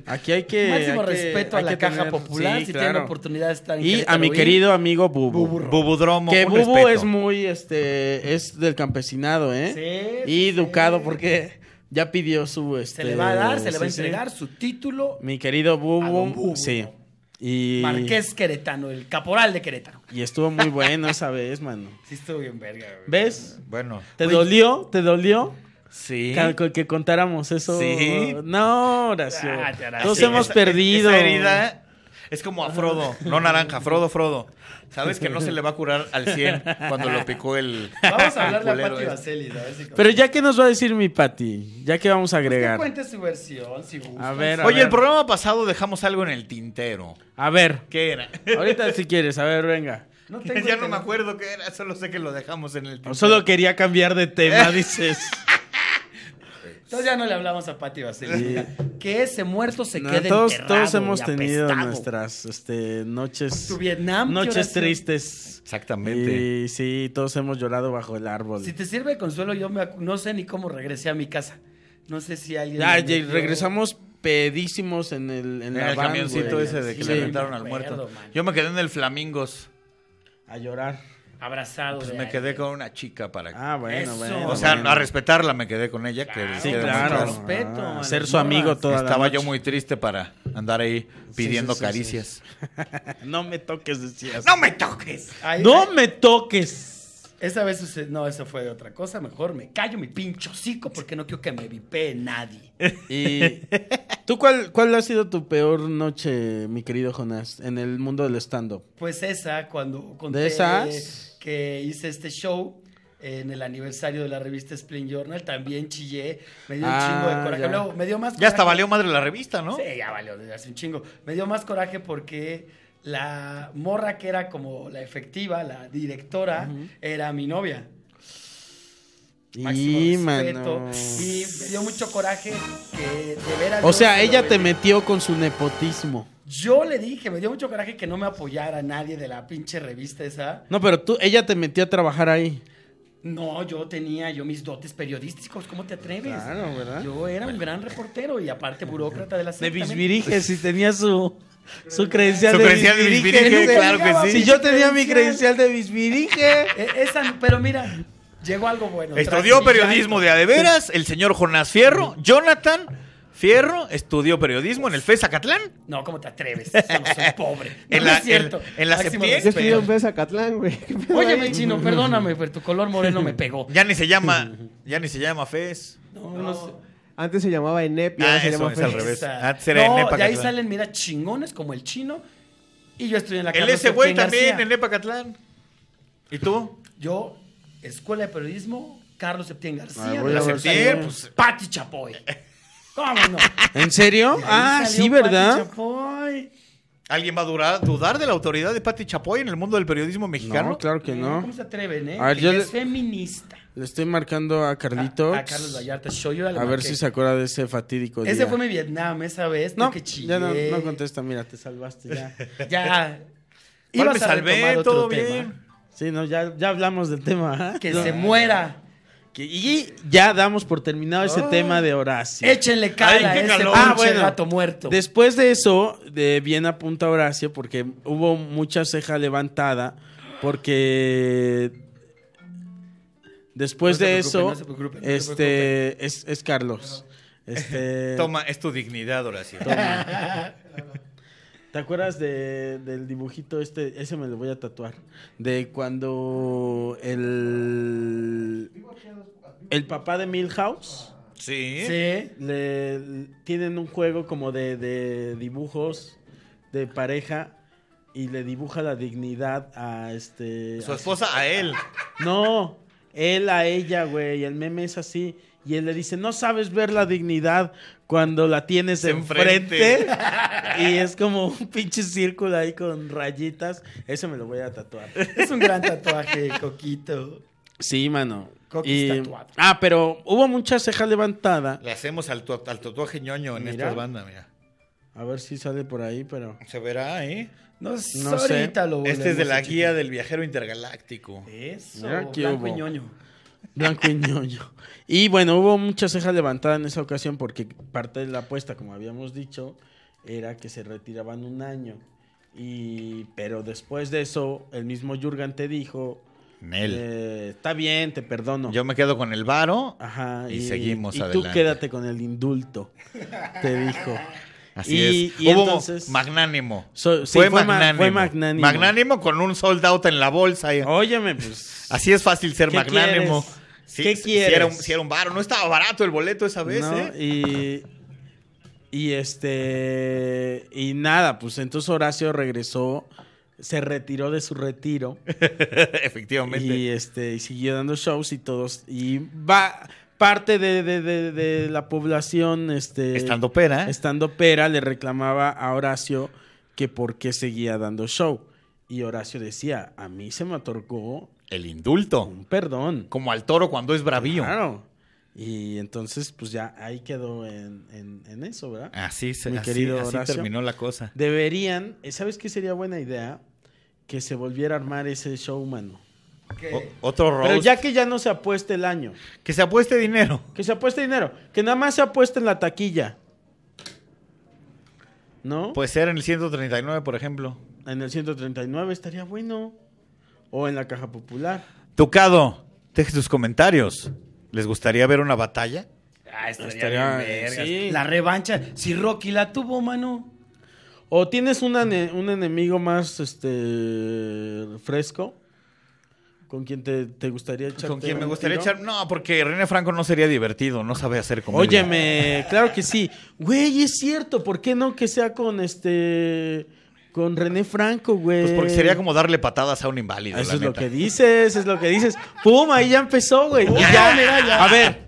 Aquí hay que. Máximo respeto a la caja popular si oportunidad de Y a mi querido amigo Bubu. Bubudromo. Que Bubu es muy, este, es del campesinado, ¿eh? Sí. Y educado porque ya pidió su, Se este, le va a dar, se le va a entregar su título. Mi querido Bubu. Sí. Y... Marqués Queretano, el caporal de Querétaro. Y estuvo muy bueno esa vez, mano. Sí, estuvo bien verga, ¿Ves? Bueno. ¿Te dolió? ¿Te dolió? Sí. Que, contáramos eso. Sí. No, Horacio. Ah, hemos perdido. es como a Frodo, no naranja, Frodo, Frodo. Sabes que no se le va a curar al 100 cuando lo picó el. Vamos a hablarle a Pati Vaselis. A ver si Pero ya que nos va a decir mi Pati, ya que vamos a agregar. Pues que cuente su versión, si gusta. A ver, Oye, el programa pasado dejamos algo en el tintero. A ver. ¿Qué era? Ahorita si quieres, a ver, venga. ya no me acuerdo qué era, solo sé que lo dejamos en el tintero. solo quería cambiar de tema, dices. Entonces ya no le hablamos a Pati Vaselina. Que ese muerto se quede todos, enterrado Todos hemos tenido nuestras este, noches. Noches tristes. Exactamente. Y sí, todos hemos llorado bajo el árbol. Si te sirve consuelo, yo no sé ni cómo regresé a mi casa. No sé si alguien. Ah, regresamos pedísimos en el, camioncito ese de que al muerto. Yo me quedé en el Flamingos. A llorar abrazado. Pues me quedé este. con una chica para que... Ah, bueno, bueno, O sea, a respetarla me quedé con ella. que sí, ah, ser su amigo toda Estaba yo muy triste para andar ahí pidiendo caricias. no me toques, decías. ¡No me toques! ¡No me toques! Esa vez no, eso fue de otra cosa. Mejor me callo mi pincho porque no quiero que me vipee nadie. ¿Y tú cuál, ha sido tu peor noche, mi querido Jonás, en el mundo del stand-up? Pues esa, cuando ¿De esas? que hice este show en el aniversario de la revista Spring Journal, también chillé, me dio un ah, chingo de coraje. Ya. me dio más Ya hasta valió madre la revista, ¿no? Sí, ya valió, hace un chingo. Me dio más coraje porque la morra que era como la efectiva, la directora, era mi novia y, me dio mucho coraje que de O sea, ella te metió con su nepotismo. Yo le dije, me dio mucho coraje que no me apoyara nadie de la pinche revista esa. No, pero tú, ella te metió a trabajar ahí. No, yo tenía yo mis dotes periodísticos, ¿cómo te atreves? Claro, ¿verdad? Yo era un gran reportero y aparte burócrata de la De Bisbirige, si tenía su su credencial, su credencial de, claro que sí. Si yo tenía mi credencial de bisbirige. E, esa, pero mira, Llegó algo bueno. Estudió periodismo de adeveras el señor Jonás Fierro. Jonathan Fierro estudió periodismo en el FES Acatlán. No, ¿cómo te atreves? No, pobre. No, en la, es cierto. En, la Yo estudié en FES Acatlán, güey. Óyeme, chino, perdóname, pero tu color moreno me pegó. Ya ni se llama, ya ni se llama FES. No, no sé. Antes se llamaba ENEP y ahora ah, se llama es al revés. Antes era no, Y ahí salen, mira, chingones como el chino. Y yo estudié en la El ese güey también en Acatlán. ¿Y tú? Yo Escuela de Periodismo, Carlos Septién García. Ah, Septién, pues... Pati Chapoy. ¿Cómo no? ¿En serio? Ah, sí, ¿verdad? Chapoy. ¿Alguien va a dudar de la autoridad de Pati Chapoy en el mundo del periodismo mexicano? No, claro que no. ¿Cómo se atreven, eh? es feminista. Le estoy marcando a Carlitos. A, Carlos Vallarta. Yo yo a ver si se acuerda de ese fatídico Ese fue mi Vietnam esa vez. No, qué Ya no, no contesta. Mira, te salvaste ya. ya. Ibas me salvé, todo bien. Tema. Sí, no, ya, ya hablamos del tema. ¿ah? Que se muera. y ya damos por terminado ese tema de Horacio. Échenle cara a ese ah, muerto. Después de eso, de bien apunta Horacio, porque hubo mucha ceja levantada, porque después de eso, este, es, Carlos. Este, toma, es tu dignidad, Horacio. ¿Te acuerdas de, del dibujito este? Ese me lo voy a tatuar. De cuando el. El papá de Milhouse. Sí. Sí. Le, tienen un juego como de, dibujos de pareja y le dibuja la dignidad a este. Su esposa a él. No, él a ella, güey. El meme es así. Y él le dice, no sabes ver la dignidad cuando la tienes enfrente. y es como un pinche círculo ahí con rayitas. Eso me lo voy a tatuar. Es un gran tatuaje, Coquito. Sí, mano. Ah, pero hubo mucha ceja levantada. Le hacemos al, tatuaje ñoño en esta banda, mira. A ver si sale por ahí, pero. Se verá, ¿eh? No, sé. este es de la guía del viajero intergaláctico. Eso, Mira, blanco y ñoño. Blanco y ñoño. Y bueno, hubo muchas cejas levantadas en esa ocasión porque parte de la apuesta, como habíamos dicho, era que se retiraban un año. Y pero después de eso, el mismo Jurgen te dijo, Mel. Eh, está bien, te perdono. Yo me quedo con el varo y, y, seguimos y tú quédate con el indulto, te dijo. Así es. Hubo magnánimo. fue, magnánimo. magnánimo. con un sold out en la bolsa. Eh. Óyeme, pues. Así es fácil ser magnánimo. Si era, un, si bar, no estaba barato el boleto esa vez, no, ¿eh? Y, y este. Y nada, pues entonces Horacio regresó, se retiró de su retiro. Efectivamente. Y este, y siguió dando shows y todos. Y va parte de, la población este, estando pera ¿eh? estando pera le reclamaba a Horacio que por qué seguía dando show y Horacio decía a mí se me otorgó el indulto. Un perdón. Como al toro cuando es bravío. Claro. Y entonces, pues ya ahí quedó en, eso, ¿verdad? Así se querido así terminó la cosa. Deberían, eh, ¿sabes qué sería buena idea? Que se volviera a armar ese show, humano. Otro roast. Pero ya que ya no se apueste el año. Que se apueste dinero. Que se apueste dinero. Que nada más se apueste en la taquilla. ¿No? Puede ser en el 139, por ejemplo. En el 139 estaría bueno o en la caja popular. Tocado, deje tus comentarios. ¿Les gustaría ver una batalla? Ah, estaría, bien La revancha. Si Rocky la tuvo, mano. O tienes un, enemigo más este fresco. ¿Con quien te, gustaría echar? ¿Con quien me gustaría echar? No, porque René Franco no sería divertido, no sabe hacer como. Óyeme, claro que sí. Güey, es cierto, ¿por qué no que sea con este con René Franco, güey. Pues porque sería como darle patadas a un inválido. Eso es lo que dices, es lo que dices. ¡Pum! Ahí ya empezó, güey. Ya, ya, mira, ya. A ver,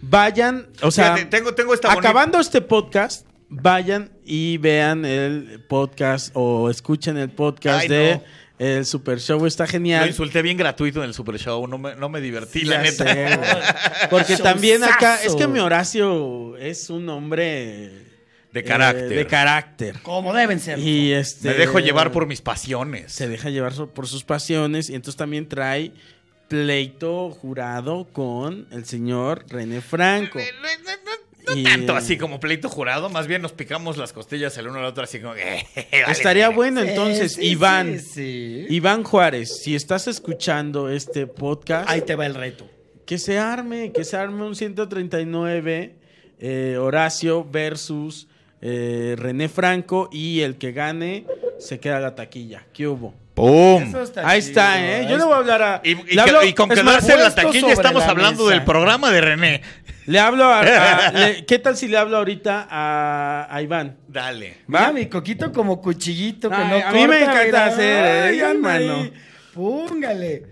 vayan, o sea, tengo, tengo esta acabando este podcast, vayan y vean el podcast o escuchen el podcast de... El Super Show está genial. Lo insulté bien gratuito en el Super Show, no me, divertí, la neta. Porque también acá, es que mi Horacio es un hombre de eh, carácter. de carácter. Como deben ser. Y este, Me dejo llevar por mis pasiones. Se deja llevar por sus pasiones y entonces también trae pleito jurado con el señor René Franco. No tanto así como pleito jurado, más bien nos picamos las costillas el uno al otro así como... Eh, estaría bueno entonces, Iván. Sí, Iván Juárez, si estás escuchando este podcast... Ahí te va el reto. Que se arme, que se arme un 139 eh, Horacio versus eh, René Franco y el que gane se queda la taquilla. ¿Qué hubo? ¡Pum! Ahí está, ¿eh? Yo le voy a hablar a. Y, y, y con quedarse la taquilla estamos hablando del programa de René. Le hablo a. ¿Qué tal si le hablo ahorita a, Iván? Dale. ¿Va? Mira, mi coquito como cuchillito A mí me encanta hacer, ¿eh? Ay, hermano. Púngale.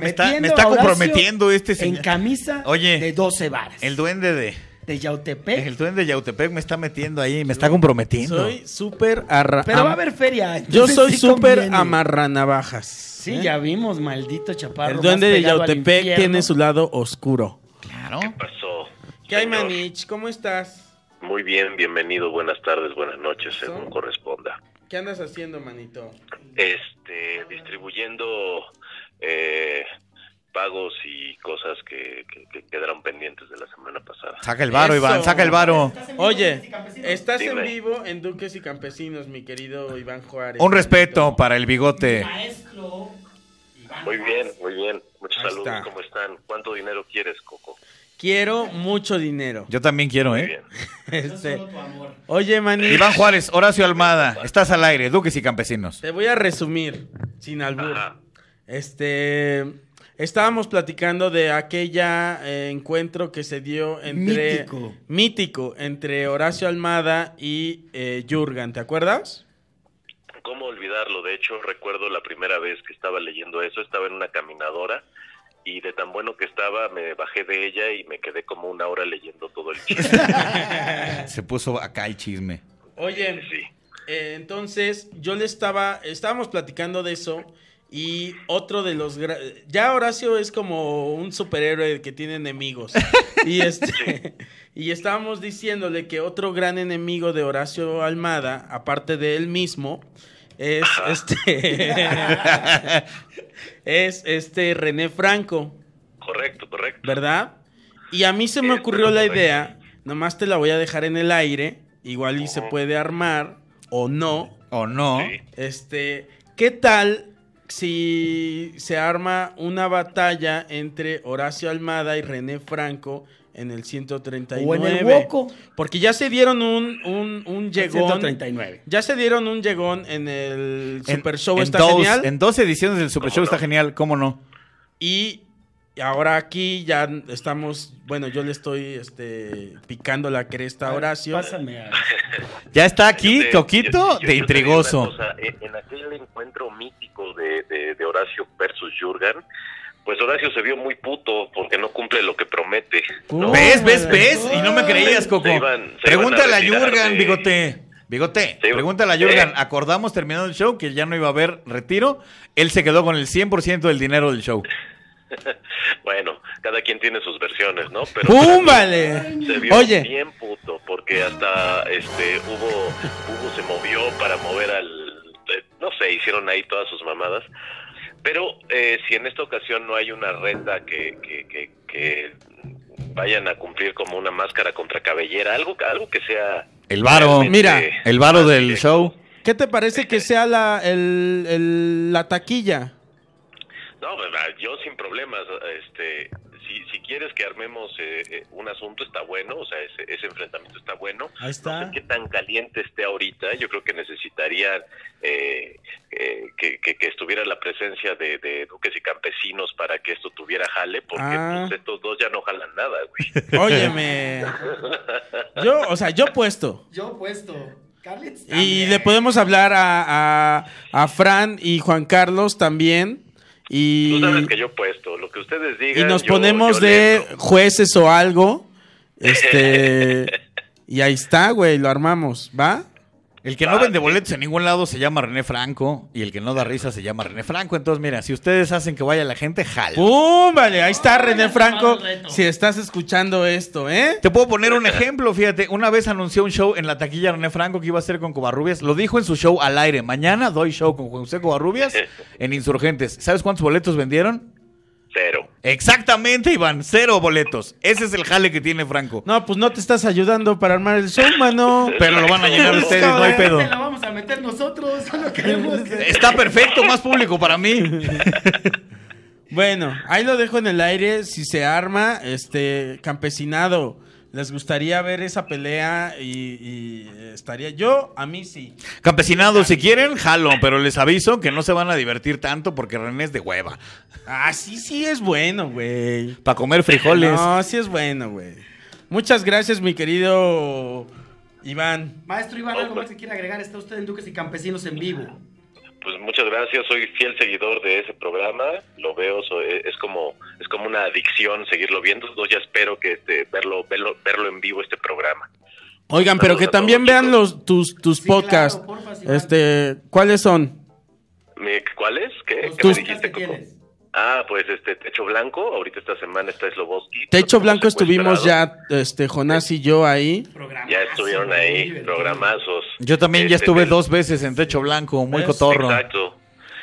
me, está, comprometiendo este señor. En camisa de 12 varas. El duende de de Yautepec. El duende de Yautepec me está metiendo ahí, me está comprometiendo. Soy súper arra... Pero va a haber feria. Yo soy súper amarra amarranavajas. Sí, ¿eh? ya vimos, maldito chaparro. El duende de Yautepec tiene su lado oscuro. Claro. ¿Qué pasó? ¿Qué hay, Manich? ¿Cómo estás? Muy bien, bienvenido, buenas tardes, buenas noches, según corresponda. ¿Qué andas haciendo, manito? Este, distribuyendo eh, pagos y cosas que, quedaron pendientes de la semana pasada. Saca el varo, Iván, saca el varo. Oye, estás en vivo en Duques y Campesinos, mi querido Iván Juárez. Un respeto para el bigote. muy bien, muy bien. Muchos saludos, ¿cómo están? ¿Cuánto dinero quieres, Coco? Quiero mucho dinero. Yo también quiero, ¿eh? Bien. Este, oye, Maní. Iván Juárez, Horacio Almada, estás al aire, Duques y Campesinos. Te voy a resumir, sin albur. Este, Estábamos platicando de aquella eh, encuentro que se dio entre mítico, entre Horacio Almada y eh, Jurgen, ¿te acuerdas? ¿Cómo olvidarlo? De hecho, recuerdo la primera vez que estaba leyendo eso, estaba en una caminadora y de tan bueno que estaba me bajé de ella y me quedé como una hora leyendo todo el chisme. Se puso acá el chisme. Oye, sí. Eh, entonces yo le estaba, estábamos platicando de eso y otro de los... Ya Horacio es como un superhéroe que tiene enemigos. y, este... y estábamos diciéndole que otro gran enemigo de Horacio Almada, aparte de él mismo, es este... es este René Franco. Correcto, correcto. ¿Verdad? Y a mí se me este ocurrió la idea, nomás te la voy a dejar en el aire, igual y se puede armar, o no. O no. Este, ¿qué tal si se arma una batalla entre Horacio Almada y René Franco en el 139. O Porque ya se dieron un, un, un llegón. 139. Ya se dieron un llegón en el Super Show Está Genial. En dos ediciones del Super Show Está Genial, ¿cómo no? Y ahora aquí ya estamos, bueno, yo le estoy este, picando la cresta a Horacio. Ya está aquí, Coquito, de intrigoso. en aquel encuentro mítico de, de, Horacio versus Jurgen, pues Horacio se vio muy puto porque no cumple lo que promete. ¿Ves, ves, ves? Y no me creías, Coco. Pregúntale a, Jurgen, bigote. Bigote, pregúntale a Jurgen, eh. acordamos terminando el show que ya no iba a haber retiro, él se quedó con el 100% del dinero del show. bueno, cada quien tiene sus versiones, ¿no? Pero Se vio bien puto, porque hasta este hubo, se movió para mover al eh, no sé, hicieron ahí todas sus mamadas. Pero eh, si en esta ocasión no hay una renta que, vayan a cumplir como una máscara contra cabellera, algo, algo que sea... El varo, mira, el varo del show. ¿Qué te parece que sea la, la taquilla? No, pues, yo sin problemas, este, si, si quieres que armemos eh, eh, un asunto está bueno, o sea, ese, enfrentamiento está bueno. Ahí qué tan caliente esté ahorita, yo creo que necesitaría eh, que, estuviera la presencia de, duques y campesinos para que esto tuviera jale, porque ah. pues, estos dos ya no jalan nada, güey. Óyeme. yo, o sea, yo puesto. Yo puesto. Y le podemos hablar a, a, a Fran y Juan Carlos también y, Tú sabes que yo puesto, lo que ustedes digan. Y nos ponemos de jueces o algo. Este. y ahí está, güey, lo armamos, ¿va? El que no vende boletos en ningún lado se llama René Franco y el que no da risa se llama René Franco. Entonces, mira, si ustedes hacen que vaya la gente, jala. ¡Pum! Vale, ahí está René Franco. Si estás escuchando esto, ¿eh? Te puedo poner un ejemplo, fíjate. Una vez anunció un show en la taquilla René Franco que iba a hacer con Covarrubias. Lo dijo en su show al aire. Mañana doy show con José Covarrubias en Insurgentes. ¿Sabes cuántos boletos vendieron? Cero. Exactamente, Iván, cero boletos. Ese es el jale que tiene Franco. No, pues no te estás ayudando para armar el show, mano. Pero lo van a llenar pues, ustedes, no hay pedo. Lo vamos a meter nosotros, Está perfecto, más público para mí. bueno, ahí lo dejo en el aire. Si se arma, este, campesinado les gustaría ver esa pelea y, eh, estaría yo, a mí sí. Campesinados, si quieren, jalo, pero les aviso que no se van a divertir tanto porque René es de hueva. Ah, sí, sí es bueno, güey. Para comer frijoles. No, sí es bueno, güey. Muchas gracias, mi querido Iván. Maestro Iván, algo más que quiera agregar, está usted en Duques y Campesinos en vivo pues muchas gracias, soy fiel seguidor de ese programa, lo veo, e, es como es como una adicción seguirlo viendo, entonces ya espero que este, verlo, verlo en vivo este programa. Oigan, pero que también vean los tus tus podcasts. este, ¿cuáles son? ¿Cuáles? ¿Qué, ¿Qué me dijiste, Coco? Ah, pues este Techo Blanco, ahorita esta semana está Sloboski. Techo Blanco estuvimos ya, este Jonás y yo ahí. Ya estuvieron ahí, programazos. Yo también ya este, estuve dos veces en Techo Blanco, muy ah, cotorro. Exacto.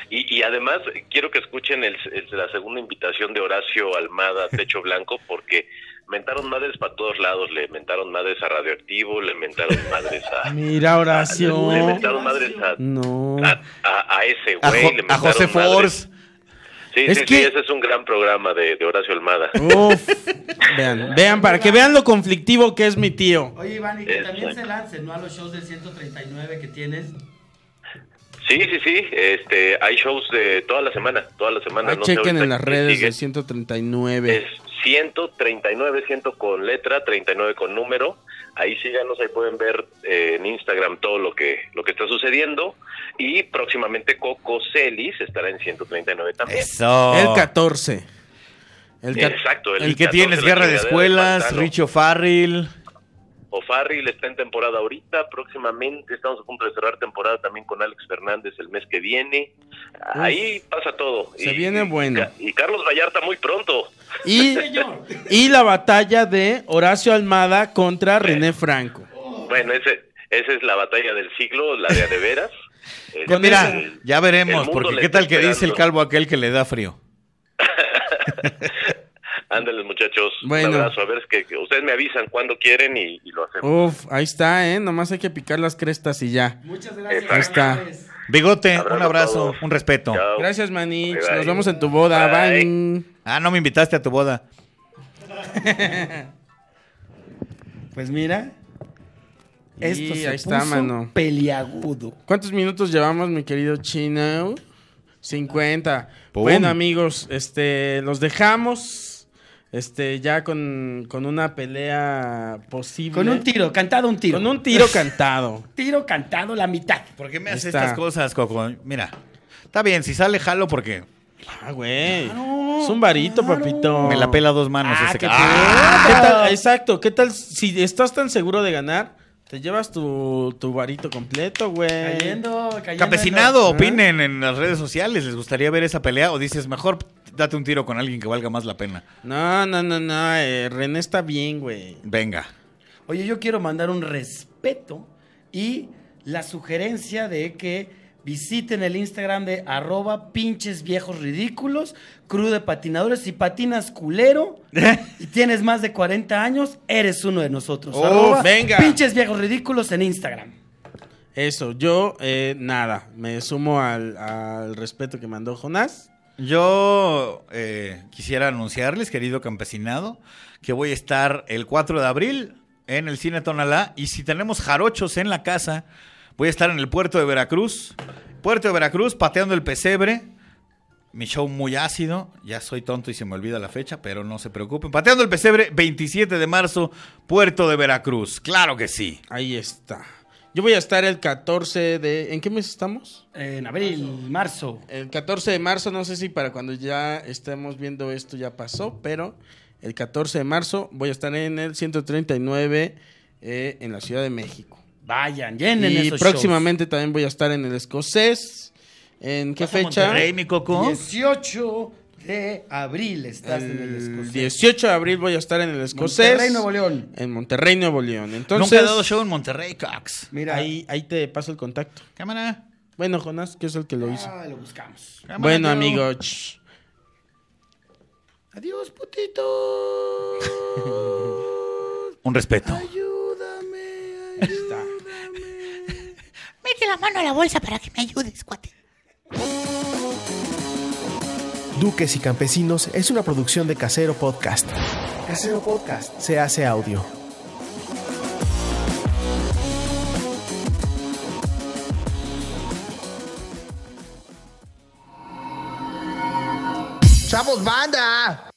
Y, y, además quiero que escuchen el, la segunda invitación de Horacio Almada, a Techo Blanco, porque mentaron madres para todos lados, le mentaron madres a Radioactivo, le mentaron madres a... Mira, Horacio. le, mentaron madres a... No. A, ese güey, a José Force. Sí, sí, sí, ese es un gran programa de, Horacio Almada. Uf, vean, vean, para que vean lo conflictivo que es mi tío. Oye, Iván, y que también se lancen, ¿no? A los shows del 139 que tienes. Sí, sí, sí, este, hay shows de toda la semana, toda la semana. Ah, chequen en las redes del 139. Es 139, 100 con letra, 39 con número. Ahí síganos, ahí pueden ver eh, en Instagram todo lo que, lo que está sucediendo. Y próximamente Coco Celis estará en 139 también. Eso. El 14. El Exacto. El, que tienes Guerra de Escuelas, Richo Farrell le está en temporada ahorita, próximamente estamos a punto de cerrar temporada también con Alex Fernández el mes que viene. Ahí pasa todo. Se viene bueno. Y, Carlos Vallarta muy pronto. Y, y la batalla de Horacio Almada contra René Franco. Bueno, ese, esa es la batalla del siglo, la de Veras. Pues este, mira, ya veremos, porque qué tal que dice el calvo aquel que le da frío. Ándale, muchachos. Un abrazo. A ver, es que ustedes me avisan cuando quieren y, lo hacemos. Uf, ahí está, ¿eh? Nomás hay que picar las crestas y ya. Muchas gracias. Ahí está. Bigote, un abrazo, un respeto. Gracias, Manich. Nos vemos en tu boda. Bye. Ah, no me invitaste a tu boda. pues mira. Esto y ahí está, mano. peliagudo. ¿Cuántos minutos llevamos, mi querido Chino? 50. Bueno, amigos, este los dejamos. Este, ya con, una pelea posible. Con un tiro, cantado un tiro. Con un tiro cantado. tiro cantado la mitad. ¿Por qué me haces estas cosas, Coco? Mira, está bien, si sale, jalo porque. Ah, güey. es un varito, papito. Me la pela dos manos ah, ese ah, Exacto, ¿qué tal si estás tan seguro de ganar? Te llevas tu, tu varito completo, güey. Cayendo, cayendo. Campesinado, opinen en las redes sociales. ¿Les gustaría ver esa pelea? O dices, mejor date un tiro con alguien que valga más la pena. No, no, no, no. Eh, René está bien, güey. Venga. Oye, yo quiero mandar un respeto y la sugerencia de que visiten el Instagram de arroba pinches viejos ridículos, crew de patinadores. Si patinas culero y tienes más de 40 años, eres uno de nosotros. Oh, venga. Pinches viejos ridículos en Instagram. Eso, yo eh, nada, me sumo al, al respeto que mandó Jonás. Yo eh, quisiera anunciarles, querido campesinado, que voy a estar el 4 de abril en el Cine Tonalá. Y si tenemos jarochos en la casa, voy a estar en el puerto de Veracruz. Puerto de Veracruz, pateando el pesebre. Mi show muy ácido. Ya soy tonto y se me olvida la fecha, pero no se preocupen. Pateando el pesebre, 27 de marzo, puerto de Veracruz. Claro que sí. Ahí está. Yo voy a estar el 14 de... ¿En qué mes estamos? En abril, marzo. El 14 de marzo, no sé si para cuando ya estemos viendo esto ya pasó, pero el 14 de marzo voy a estar en el 139 eh, en la Ciudad de México. Vayan, llenen y próximamente también voy a estar en el Escocés. ¿En qué fecha? mi coco? 18 de abril estás en el escocés. 18 de abril voy a estar en el escocés. en Monterrey, Nuevo León. En Monterrey, Nuevo León. Entonces, Nunca he dado show en Monterrey, Cox. Mira. Ahí, ahí te paso el contacto. Cámara. Bueno, Jonás, que es el que lo hizo. Ah, lo buscamos. bueno, amigos. Adiós, putito. Un respeto. Ayúdame, Mete la mano a la bolsa para que me ayudes, cuate. Duques y Campesinos es una producción de Casero Podcast. Casero Podcast se hace audio. ¡Chavos, banda!